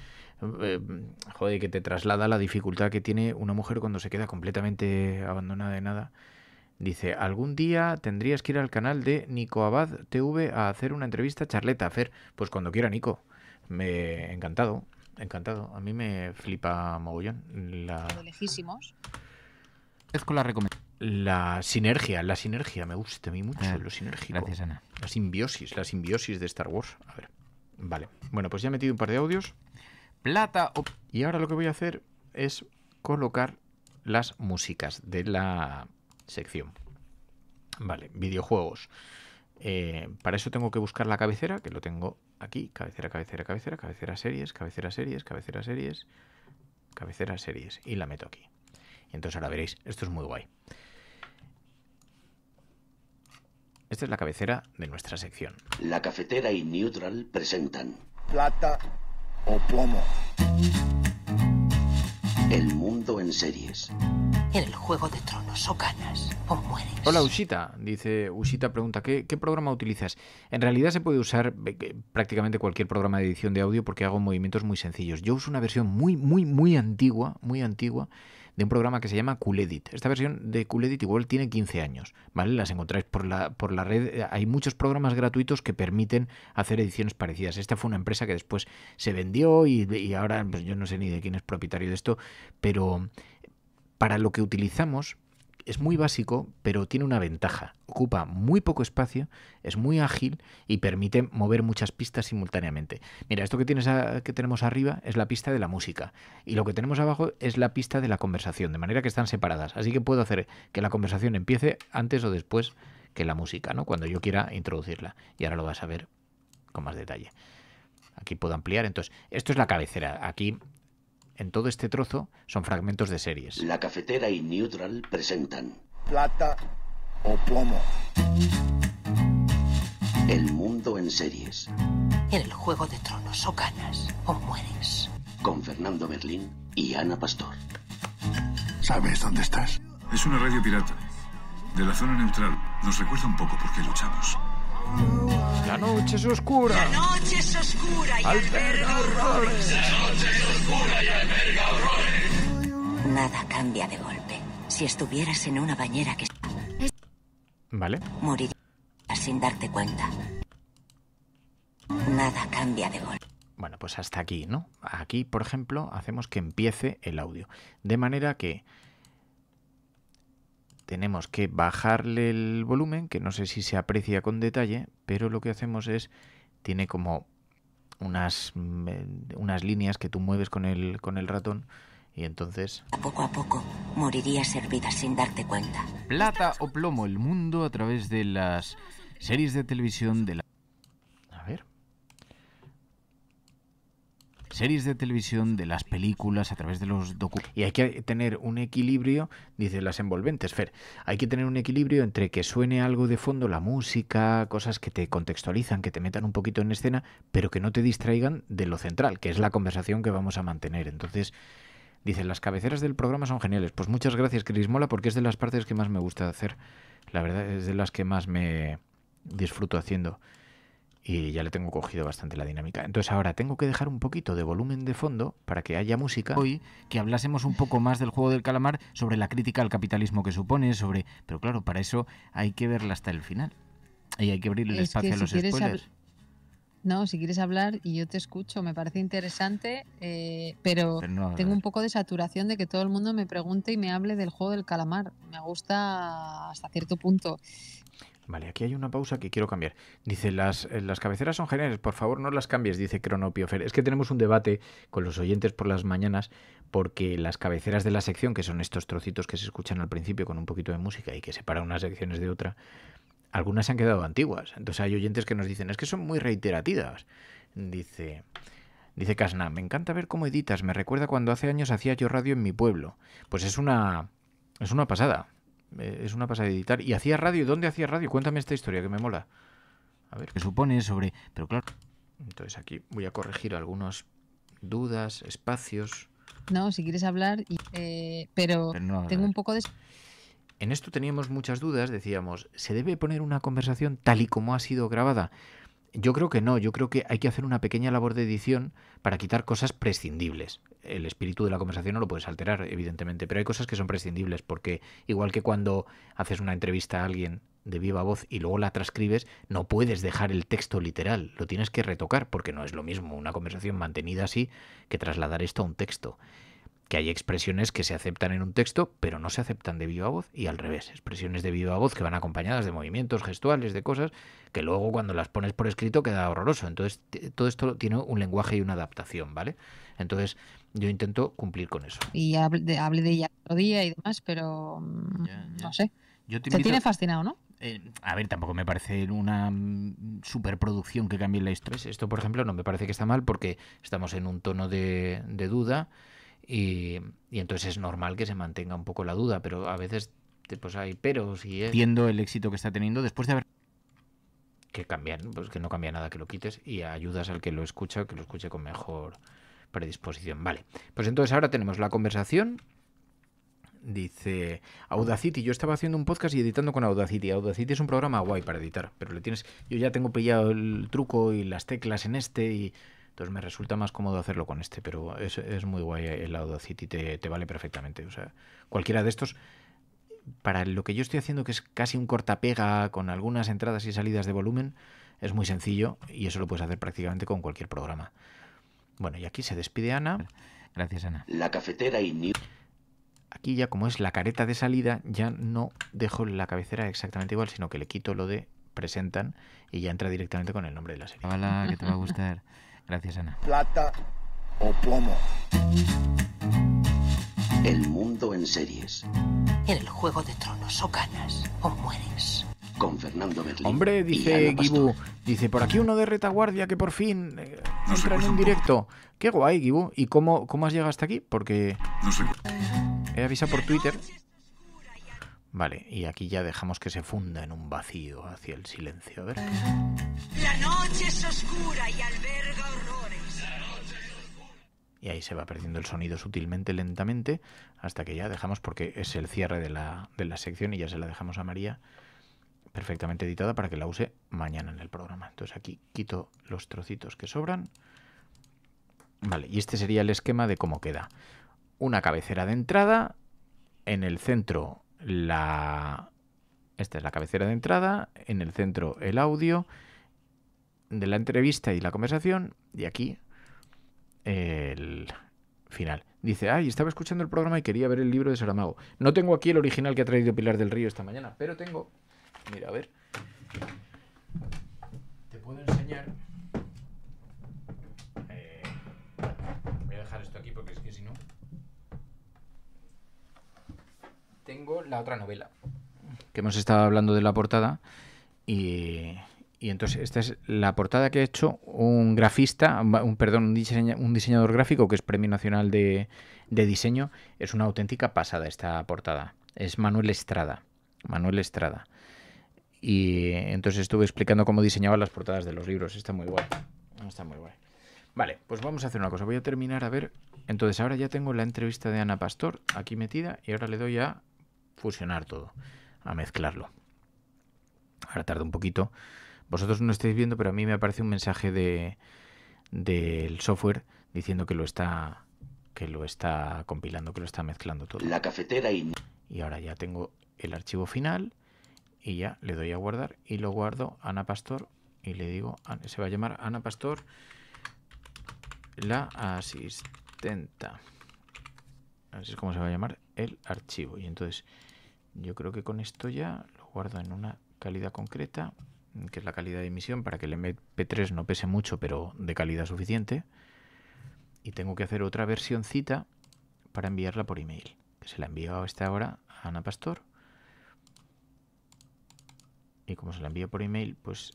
eh, joder, que te traslada la dificultad que tiene una mujer cuando se queda completamente abandonada de nada Dice, algún día tendrías que ir al canal de Nico Abad TV a hacer una entrevista charleta, Fer. Pues cuando quiera, Nico. Me encantado, encantado. A mí me flipa mogollón. La... Lejísimos. Es con la recomendación. La sinergia, la sinergia, me gusta a mí mucho, ah, lo Gracias, Ana. La simbiosis, la simbiosis de Star Wars. A ver, vale. Bueno, pues ya he metido un par de audios. Plata Y ahora lo que voy a hacer es colocar las músicas de la sección. Vale, videojuegos. Eh, para eso tengo que buscar la cabecera, que lo tengo aquí. Cabecera, cabecera, cabecera, cabecera series, cabecera series, cabecera series, cabecera series. Y la meto aquí. Y entonces ahora veréis, esto es muy guay. Esta es la cabecera de nuestra sección. La cafetera y Neutral presentan. Plata o plomo. El mundo en series. En el juego de tronos o ganas o mueres. Hola Usita, dice Usita pregunta, ¿qué, ¿qué, programa utilizas? En realidad se puede usar eh, prácticamente cualquier programa de edición de audio porque hago movimientos muy sencillos. Yo uso una versión muy, muy, muy antigua, muy antigua de un programa que se llama Edit. Esta versión de Edit igual tiene 15 años, ¿vale? Las encontráis por la, por la red. Hay muchos programas gratuitos que permiten hacer ediciones parecidas. Esta fue una empresa que después se vendió y, ahora pues, yo no sé ni de quién es propietario de esto, pero para lo que utilizamos es muy básico, pero tiene una ventaja. Ocupa muy poco espacio, es muy ágil y permite mover muchas pistas simultáneamente. Mira, esto que, tienes que tenemos arriba es la pista de la música y lo que tenemos abajo es la pista de la conversación, de manera que están separadas. Así que puedo hacer que la conversación empiece antes o después que la música, ¿no? cuando yo quiera introducirla. Y ahora lo vas a ver con más detalle. Aquí puedo ampliar. Entonces, esto es la cabecera. Aquí en todo este trozo son fragmentos de series. La cafetera y Neutral presentan Plata o plomo. El mundo en series. En el juego de tronos o ganas o mueres. Con Fernando Merlín... y Ana Pastor. ¿Sabes dónde estás? Es una radio pirata. De la zona neutral. Nos recuerda un poco por qué luchamos. La noche es oscura. La noche es oscura y alberga horrores. La Nada cambia de golpe. Si estuvieras en una bañera que... Vale. Morir sin darte cuenta. Nada cambia de golpe. Bueno, pues hasta aquí, ¿no? Aquí, por ejemplo, hacemos que empiece el audio. De manera que tenemos que bajarle el volumen, que no sé si se aprecia con detalle, pero lo que hacemos es, tiene como unas, mm, unas líneas que tú mueves con el, con el ratón. Y entonces... Poco a poco moriría servida sin darte cuenta. Plata o plomo, el mundo a través de las series de televisión, de la series de televisión, de las películas, a través de los documentos. Y hay que tener un equilibrio, dice las envolventes, Fer, hay que tener un equilibrio entre que suene algo de fondo, la música, cosas que te contextualizan, que te metan un poquito en escena, pero que no te distraigan de lo central, que es la conversación que vamos a mantener. Entonces... dicen, las cabeceras del programa son geniales. Pues muchas gracias, Mola, porque es de las partes que más me gusta hacer. La verdad es de las que más me disfruto haciendo y ya le tengo cogido bastante la dinámica. Entonces ahora tengo que dejar un poquito de volumen de fondo para que haya música. Hoy que hablásemos un poco más del juego del calamar, sobre la crítica al capitalismo que supone, sobre... Pero claro, para eso hay que verla hasta el final. Y hay que abrir el espacio a los spoilers. No, si quieres hablar y yo te escucho, me parece interesante, eh, pero, tengo un poco de saturación de que todo el mundo me pregunte y me hable del juego del calamar. Me gusta hasta cierto punto. Vale, aquí hay una pausa que quiero cambiar. Dice, las, eh, las cabeceras son geniales, por favor no las cambies, dice Cronopiofer. Es que tenemos un debate con los oyentes por las mañanas porque las cabeceras de la sección, que son estos trocitos que se escuchan al principio con un poquito de música y que separan unas secciones de otra, algunas se han quedado antiguas. Entonces hay oyentes que nos dicen, es que son muy reiterativas. Dice... Dice Casna, me encanta ver cómo editas, me recuerda cuando hace años hacía yo radio en mi pueblo. Pues es una es una pasada es una pasada de editar. ¿Y hacía radio? ¿Dónde hacía radio? Cuéntame esta historia que me mola. A ver. qué supone sobre. Pero claro. Entonces aquí voy a corregir algunas dudas, espacios. No, si quieres hablar, eh, pero, tengo un poco de. En esto teníamos muchas dudas, decíamos, ¿se debe poner una conversación tal y como ha sido grabada? Yo creo que no, yo creo que hay que hacer una pequeña labor de edición para quitar cosas prescindibles. El espíritu de la conversación no lo puedes alterar, evidentemente, pero hay cosas que son prescindibles, porque igual que cuando haces una entrevista a alguien de viva voz y luego la transcribes, no puedes dejar el texto literal, lo tienes que retocar, porque no es lo mismo una conversación mantenida así que trasladar esto a un texto que hay expresiones que se aceptan en un texto, pero no se aceptan de viva voz, y al revés, expresiones de viva voz que van acompañadas de movimientos gestuales, de cosas, que luego cuando las pones por escrito queda horroroso. Entonces, todo esto tiene un lenguaje y una adaptación, ¿vale? Entonces, yo intento cumplir con eso. Y hable de, ella otro día y demás, pero mm, no sé. Yo tiene fascinado, ¿no? Eh, a ver, tampoco me parece una mm, superproducción que cambie la historia. Pues esto, por ejemplo, no me parece que está mal porque estamos en un tono de duda y, entonces es normal que se mantenga un poco la duda, pero a veces pues hay peros y... Es... el éxito que está teniendo después de haber... Que cambian, pues que no cambia nada que lo quites y ayudas al que lo escucha, que lo escuche con mejor predisposición. Vale, pues entonces ahora tenemos la conversación dice Audacity, yo estaba haciendo un podcast y editando con Audacity. Audacity es un programa guay para editar, pero le tienes yo ya tengo pillado el truco y las teclas en este y entonces me resulta más cómodo hacerlo con este, pero es, muy guay el Audacity, te, te vale perfectamente. O sea, cualquiera de estos, para lo que yo estoy haciendo, que es casi un cortapega con algunas entradas y salidas de volumen, es muy sencillo y eso lo puedes hacer prácticamente con cualquier programa. Bueno, y aquí se despide Ana. Gracias, Ana. La cafetera y Aquí ya como es la careta de salida, ya no dejo la cabecera exactamente igual, sino que le quito lo de presentan y ya entra directamente con el nombre de la serie. que te va a Gracias, Ana. Plata o pomo. El mundo en series. En el juego de tronos o ganas o mueres. Con Fernando Berlín. Hombre, dice Gibu, dice por aquí uno de retaguardia que por fin eh, entra en un directo. Qué guay, Gibu. ¿Y cómo, cómo has llegado hasta aquí? Porque he avisado por Twitter Vale, y aquí ya dejamos que se funda en un vacío hacia el silencio. A ver. La noche es oscura y alberga horrores. Y ahí se va perdiendo el sonido sutilmente, lentamente, hasta que ya dejamos, porque es el cierre de la, de la sección y ya se la dejamos a María perfectamente editada para que la use mañana en el programa. Entonces aquí quito los trocitos que sobran. Vale, y este sería el esquema de cómo queda. Una cabecera de entrada, en el centro la... Esta es la cabecera de entrada, en el centro el audio de la entrevista y la conversación, y aquí el final. Dice, ay, estaba escuchando el programa y quería ver el libro de Saramago. No tengo aquí el original que ha traído Pilar del Río esta mañana, pero tengo... Mira, a ver. Te puedo enseñar... tengo la otra novela. Que hemos estado hablando de la portada. Y, entonces esta es la portada que ha hecho un grafista, un, perdón, un, un diseñador gráfico que es Premio Nacional de, de Diseño. Es una auténtica pasada esta portada. Es Manuel Estrada. Manuel Estrada. Y entonces estuve explicando cómo diseñaba las portadas de los libros. Está muy guay. Está muy guay. Vale, pues vamos a hacer una cosa. Voy a terminar a ver. Entonces ahora ya tengo la entrevista de Ana Pastor aquí metida y ahora le doy a fusionar todo, a mezclarlo. Ahora tarda un poquito. Vosotros no estáis viendo, pero a mí me aparece un mensaje de del software diciendo que lo está que lo está compilando, que lo está mezclando todo. La cafetera y y ahora ya tengo el archivo final y ya le doy a guardar y lo guardo a Ana Pastor y le digo, ah, se va a llamar Ana Pastor la asistenta. Así es como se va a llamar el archivo. Y entonces yo creo que con esto ya lo guardo en una calidad concreta, que es la calidad de emisión, para que el MP3 no pese mucho, pero de calidad suficiente. Y tengo que hacer otra versioncita para enviarla por email, que se la envío a hasta ahora a Ana Pastor. Y como se la envío por email, pues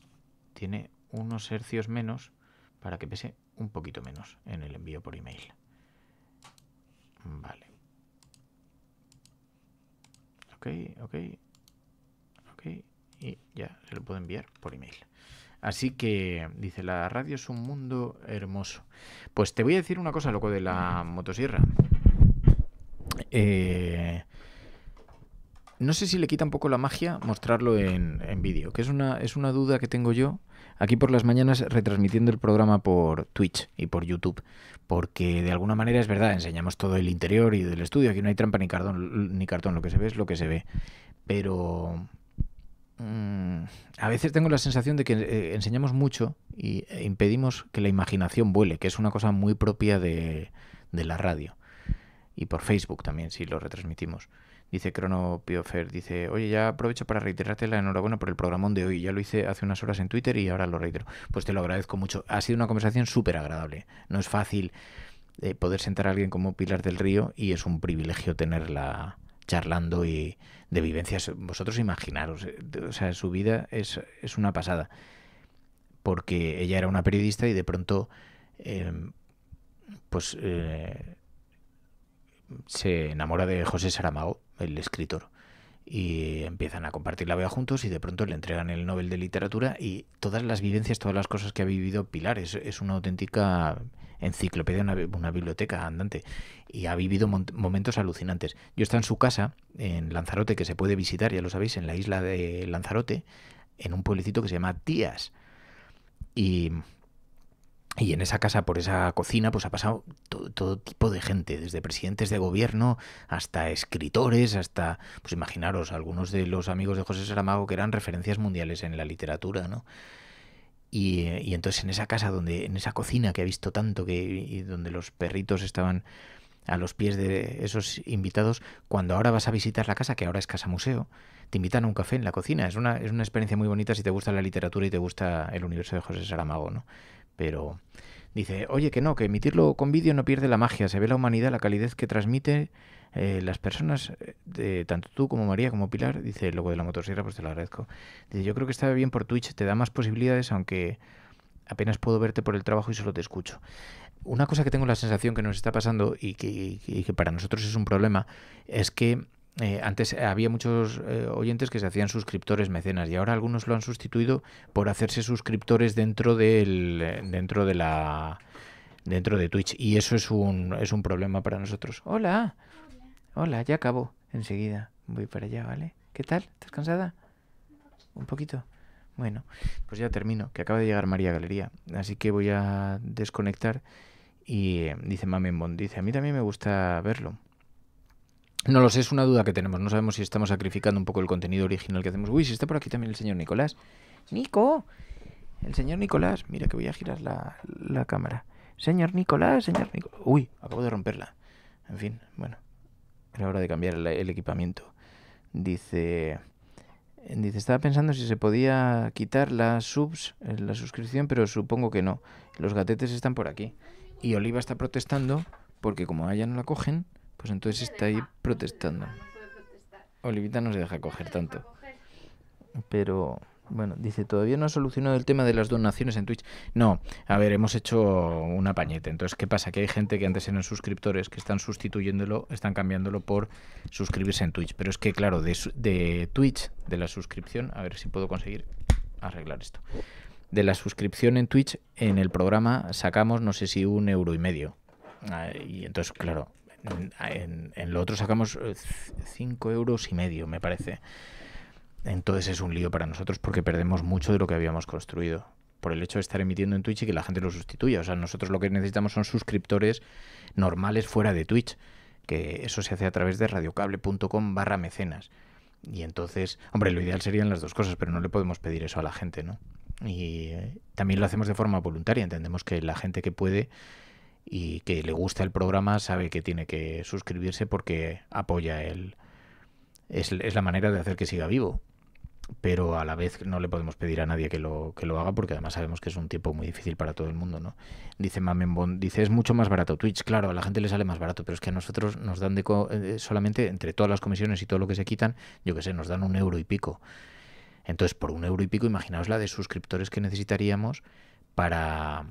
tiene unos hercios menos para que pese un poquito menos en el envío por email. Vale ok, ok, y ya se lo puedo enviar por email. Así que dice, la radio es un mundo hermoso. Pues te voy a decir una cosa, loco, de la motosierra. Eh, no sé si le quita un poco la magia mostrarlo en, vídeo, que es una, es una duda que tengo yo aquí por las mañanas retransmitiendo el programa por Twitch y por YouTube, porque de alguna manera es verdad, enseñamos todo el interior y del estudio, aquí no hay trampa ni cartón, ni cartón, lo que se ve es lo que se ve, pero mm, a veces tengo la sensación de que eh, enseñamos mucho y e impedimos que la imaginación vuele, que es una cosa muy propia de la radio y por Facebook también, si lo retransmitimos. Dice Cronopiofer, dice, oye, ya aprovecho para reiterarte la enhorabuena por el programón de hoy. Ya lo hice hace unas horas en Twitter y ahora lo reitero. Pues te lo agradezco mucho. Ha sido una conversación súper agradable. No es fácil eh, poder sentar a alguien como Pilar del Río y es un privilegio tenerla charlando y de vivencias. Vosotros imaginaros, eh, o sea, su vida es, una pasada. Porque ella era una periodista y de pronto, em, pues... Eh, se enamora de José Saramago, el escritor, y empiezan a compartir la vida juntos y de pronto le entregan el Nobel de Literatura y todas las vivencias, todas las cosas que ha vivido Pilar, es, una auténtica enciclopedia, una, biblioteca andante y ha vivido momentos alucinantes. Yo está en su casa, en Lanzarote, que se puede visitar, ya lo sabéis, en la isla de Lanzarote, en un pueblecito que se llama Tías. Y y en esa casa, por esa cocina, pues ha pasado todo, tipo de gente, desde presidentes de gobierno hasta escritores, hasta, pues imaginaros, algunos de los amigos de José Saramago que eran referencias mundiales en la literatura, ¿no? Y, entonces en esa casa, donde, en esa cocina que ha visto tanto, que, y donde los perritos estaban a los pies de esos invitados, cuando ahora vas a visitar la casa, que ahora es casa museo, te invitan a un café en la cocina. Es una, es una experiencia muy bonita si te gusta la literatura y te gusta el universo de José Saramago, ¿no? pero dice, oye, que no, que emitirlo con vídeo no pierde la magia, se ve la humanidad, la calidez que transmite eh, las personas, eh, tanto tú como María como Pilar, dice luego de la motosierra, pues te lo agradezco. Dice, yo creo que está bien por Twitch, te da más posibilidades, aunque apenas puedo verte por el trabajo y solo te escucho. Una cosa que tengo la sensación que nos está pasando y que para nosotros es un problema es que eh, antes eh, había muchos eh, oyentes que se hacían suscriptores mecenas y ahora algunos lo han sustituido por hacerse suscriptores dentro del dentro de la dentro de Twitch y eso es un es un problema para nosotros. Hola. Hola, ya acabo. Enseguida voy para allá, ¿vale? ¿Qué tal? ¿Estás cansada? Un poquito. Bueno, pues ya termino, que acaba de llegar María Galería, así que voy a desconectar y dice Mamen dice, a mí también me gusta verlo. No lo sé, es una duda que tenemos. No sabemos si estamos sacrificando un poco el contenido original que hacemos. Uy, si está por aquí también el señor Nicolás. Nico, el señor Nicolás. Mira que voy a girar la, cámara. Señor Nicolás, señor Nicolás. Uy, acabo de romperla. En fin, bueno. Era hora de cambiar el, equipamiento. Dice... Dice, estaba pensando si se podía quitar la subs, eh, la suscripción, pero supongo que no. Los gatetes están por aquí. Y Oliva está protestando porque como a ella no la cogen, pues entonces está ahí protestando. Olivita no se deja coger tanto. Pero bueno, dice, todavía no ha solucionado el tema de las donaciones en Twitch. No, a ver, hemos hecho una pañeta. Entonces, ¿qué pasa? Que hay gente que antes eran suscriptores, que están sustituyéndolo, están cambiándolo por suscribirse en Twitch. Pero es que, claro, de, de Twitch, de la suscripción, a ver si puedo conseguir arreglar esto. De la suscripción en Twitch, en el programa sacamos, no sé si un euro y medio. Ah, y entonces, claro, en, lo otro sacamos eh, cinco euros y medio, me parece. Entonces es un lío para nosotros porque perdemos mucho de lo que habíamos construido por el hecho de estar emitiendo en Twitch y que la gente lo sustituya. O sea, nosotros lo que necesitamos son suscriptores normales fuera de Twitch, que eso se hace a través de radiocable.com barra mecenas. Y entonces, hombre, lo ideal serían las dos cosas, pero no le podemos pedir eso a la gente, ¿no? Y eh, también lo hacemos de forma voluntaria, entendemos que la gente que puede y que le gusta el programa sabe que tiene que suscribirse porque apoya él Es, la manera de hacer que siga vivo pero a la vez no le podemos pedir a nadie que lo, que lo haga porque además sabemos que es un tiempo muy difícil para todo el mundo, ¿no? Dice Mamen dice, es mucho más barato Twitch, claro, a la gente le sale más barato, pero es que a nosotros nos dan de eh, eh, solamente entre todas las comisiones y todo lo que se quitan, yo que sé, nos dan un euro y pico. Entonces, por un euro y pico, imaginaos la de suscriptores que necesitaríamos para,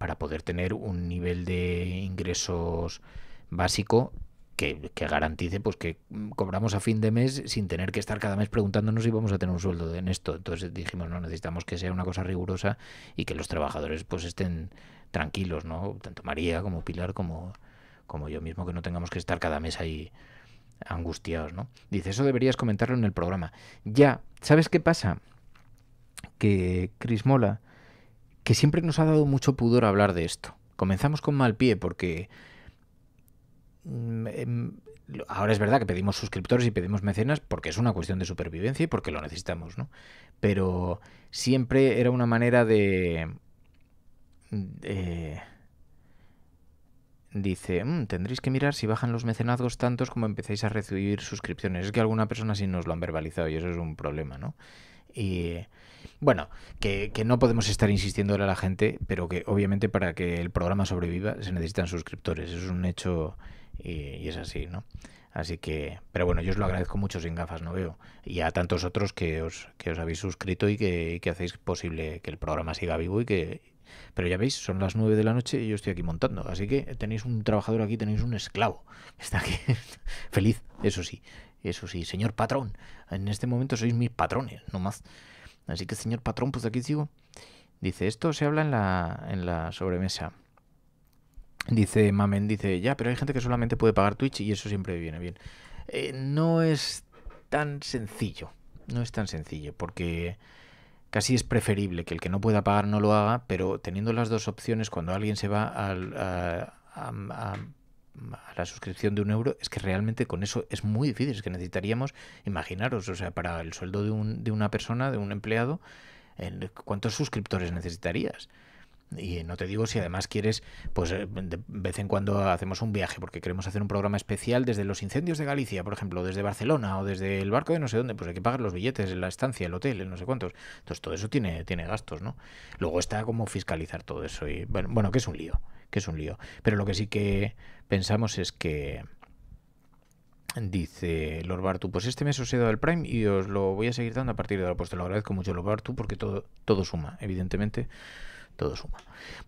para poder tener un nivel de ingresos básico que, garantice pues que mm, cobramos a fin de mes sin tener que estar cada mes preguntándonos si vamos a tener un sueldo en esto. Entonces dijimos, no, necesitamos que sea una cosa rigurosa y que los trabajadores pues estén tranquilos, ¿no? Tanto María como Pilar como, como yo mismo, que no tengamos que estar cada mes ahí angustiados, ¿no? Dice, eso deberías comentarlo en el programa. Ya, ¿sabes qué pasa? Que Mola que siempre nos ha dado mucho pudor hablar de esto. Comenzamos con mal pie porque mm, em, ahora es verdad que pedimos suscriptores y pedimos mecenas porque es una cuestión de supervivencia y porque lo necesitamos, ¿no? Pero siempre era una manera de... dice, mm, tendréis que mirar si bajan los mecenazgos tantos como empecéis a recibir suscripciones. Es que alguna persona sí nos lo han verbalizado y eso es un problema, ¿no? Y bueno, que, que, no podemos estar insistiendo a la gente, pero que obviamente para que el programa sobreviva se necesitan suscriptores. es un hecho y, es así, ¿no? Así que, pero bueno, yo os lo agradezco mucho sin gafas, no veo. Y a tantos otros que os, que os habéis suscrito y que, que hacéis posible que el programa siga vivo y que, pero ya veis, son las 9 de la noche y yo estoy aquí montando. Así que tenéis un trabajador aquí, tenéis un esclavo. Está aquí feliz, eso sí. Eso sí, señor patrón. En este momento sois mis patrones, no más. Así que, señor patrón, pues aquí sigo. Dice, esto se habla en la, en la sobremesa. Dice Mamen, dice, ya, pero hay gente que solamente puede pagar Twitch y eso siempre viene bien. Eh, no es tan sencillo, no es tan sencillo, porque casi es preferible que el que no pueda pagar no lo haga, pero teniendo las dos opciones, cuando alguien se va al, a a la suscripción de un euro, es que realmente con eso es muy difícil, es que necesitaríamos, imaginaros, o sea, para el sueldo de, un, de una persona, de un empleado, ¿cuántos suscriptores necesitarías? Y no te digo si además quieres, pues eh, de vez en cuando hacemos un viaje, porque queremos hacer un programa especial desde los incendios de Galicia, por ejemplo, desde Barcelona o desde el barco de no sé dónde, pues hay que pagar los billetes, la estancia, el hotel, no sé cuántos. Entonces todo eso tiene, tiene gastos, ¿no? Luego está como fiscalizar todo eso y bueno, bueno, que es un lío, que es un lío. Pero lo que sí que pensamos es que dice Lord Bartu, pues este mes os he dado el Prime y os lo voy a seguir dando a partir de ahora. Pues te lo agradezco mucho, Lord Bartu, porque todo, todo suma, evidentemente, todo suma.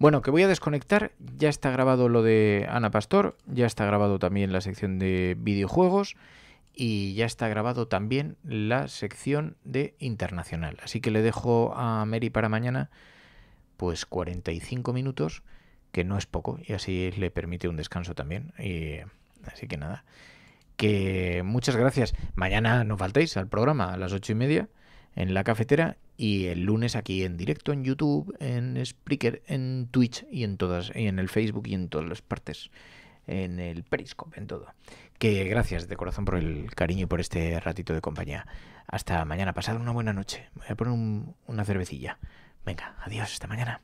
Bueno, que voy a desconectar, ya está grabado lo de Ana Pastor, ya está grabado también la sección de videojuegos y ya está grabado también la sección de internacional. Así que le dejo a Mary para mañana pues 45 minutos que no es poco y así le permite un descanso también. Y, así que nada, que muchas gracias. Mañana no faltáis al programa a las ocho y media en la cafetera y el lunes aquí en directo en YouTube, en Spreaker, en Twitch y en todas, y en el Facebook y en todas las partes, en el Periscope, en todo. Que gracias de corazón por el cariño y por este ratito de compañía. Hasta mañana, pasad una buena noche. Voy a poner una cervecilla. Venga, adiós, hasta mañana.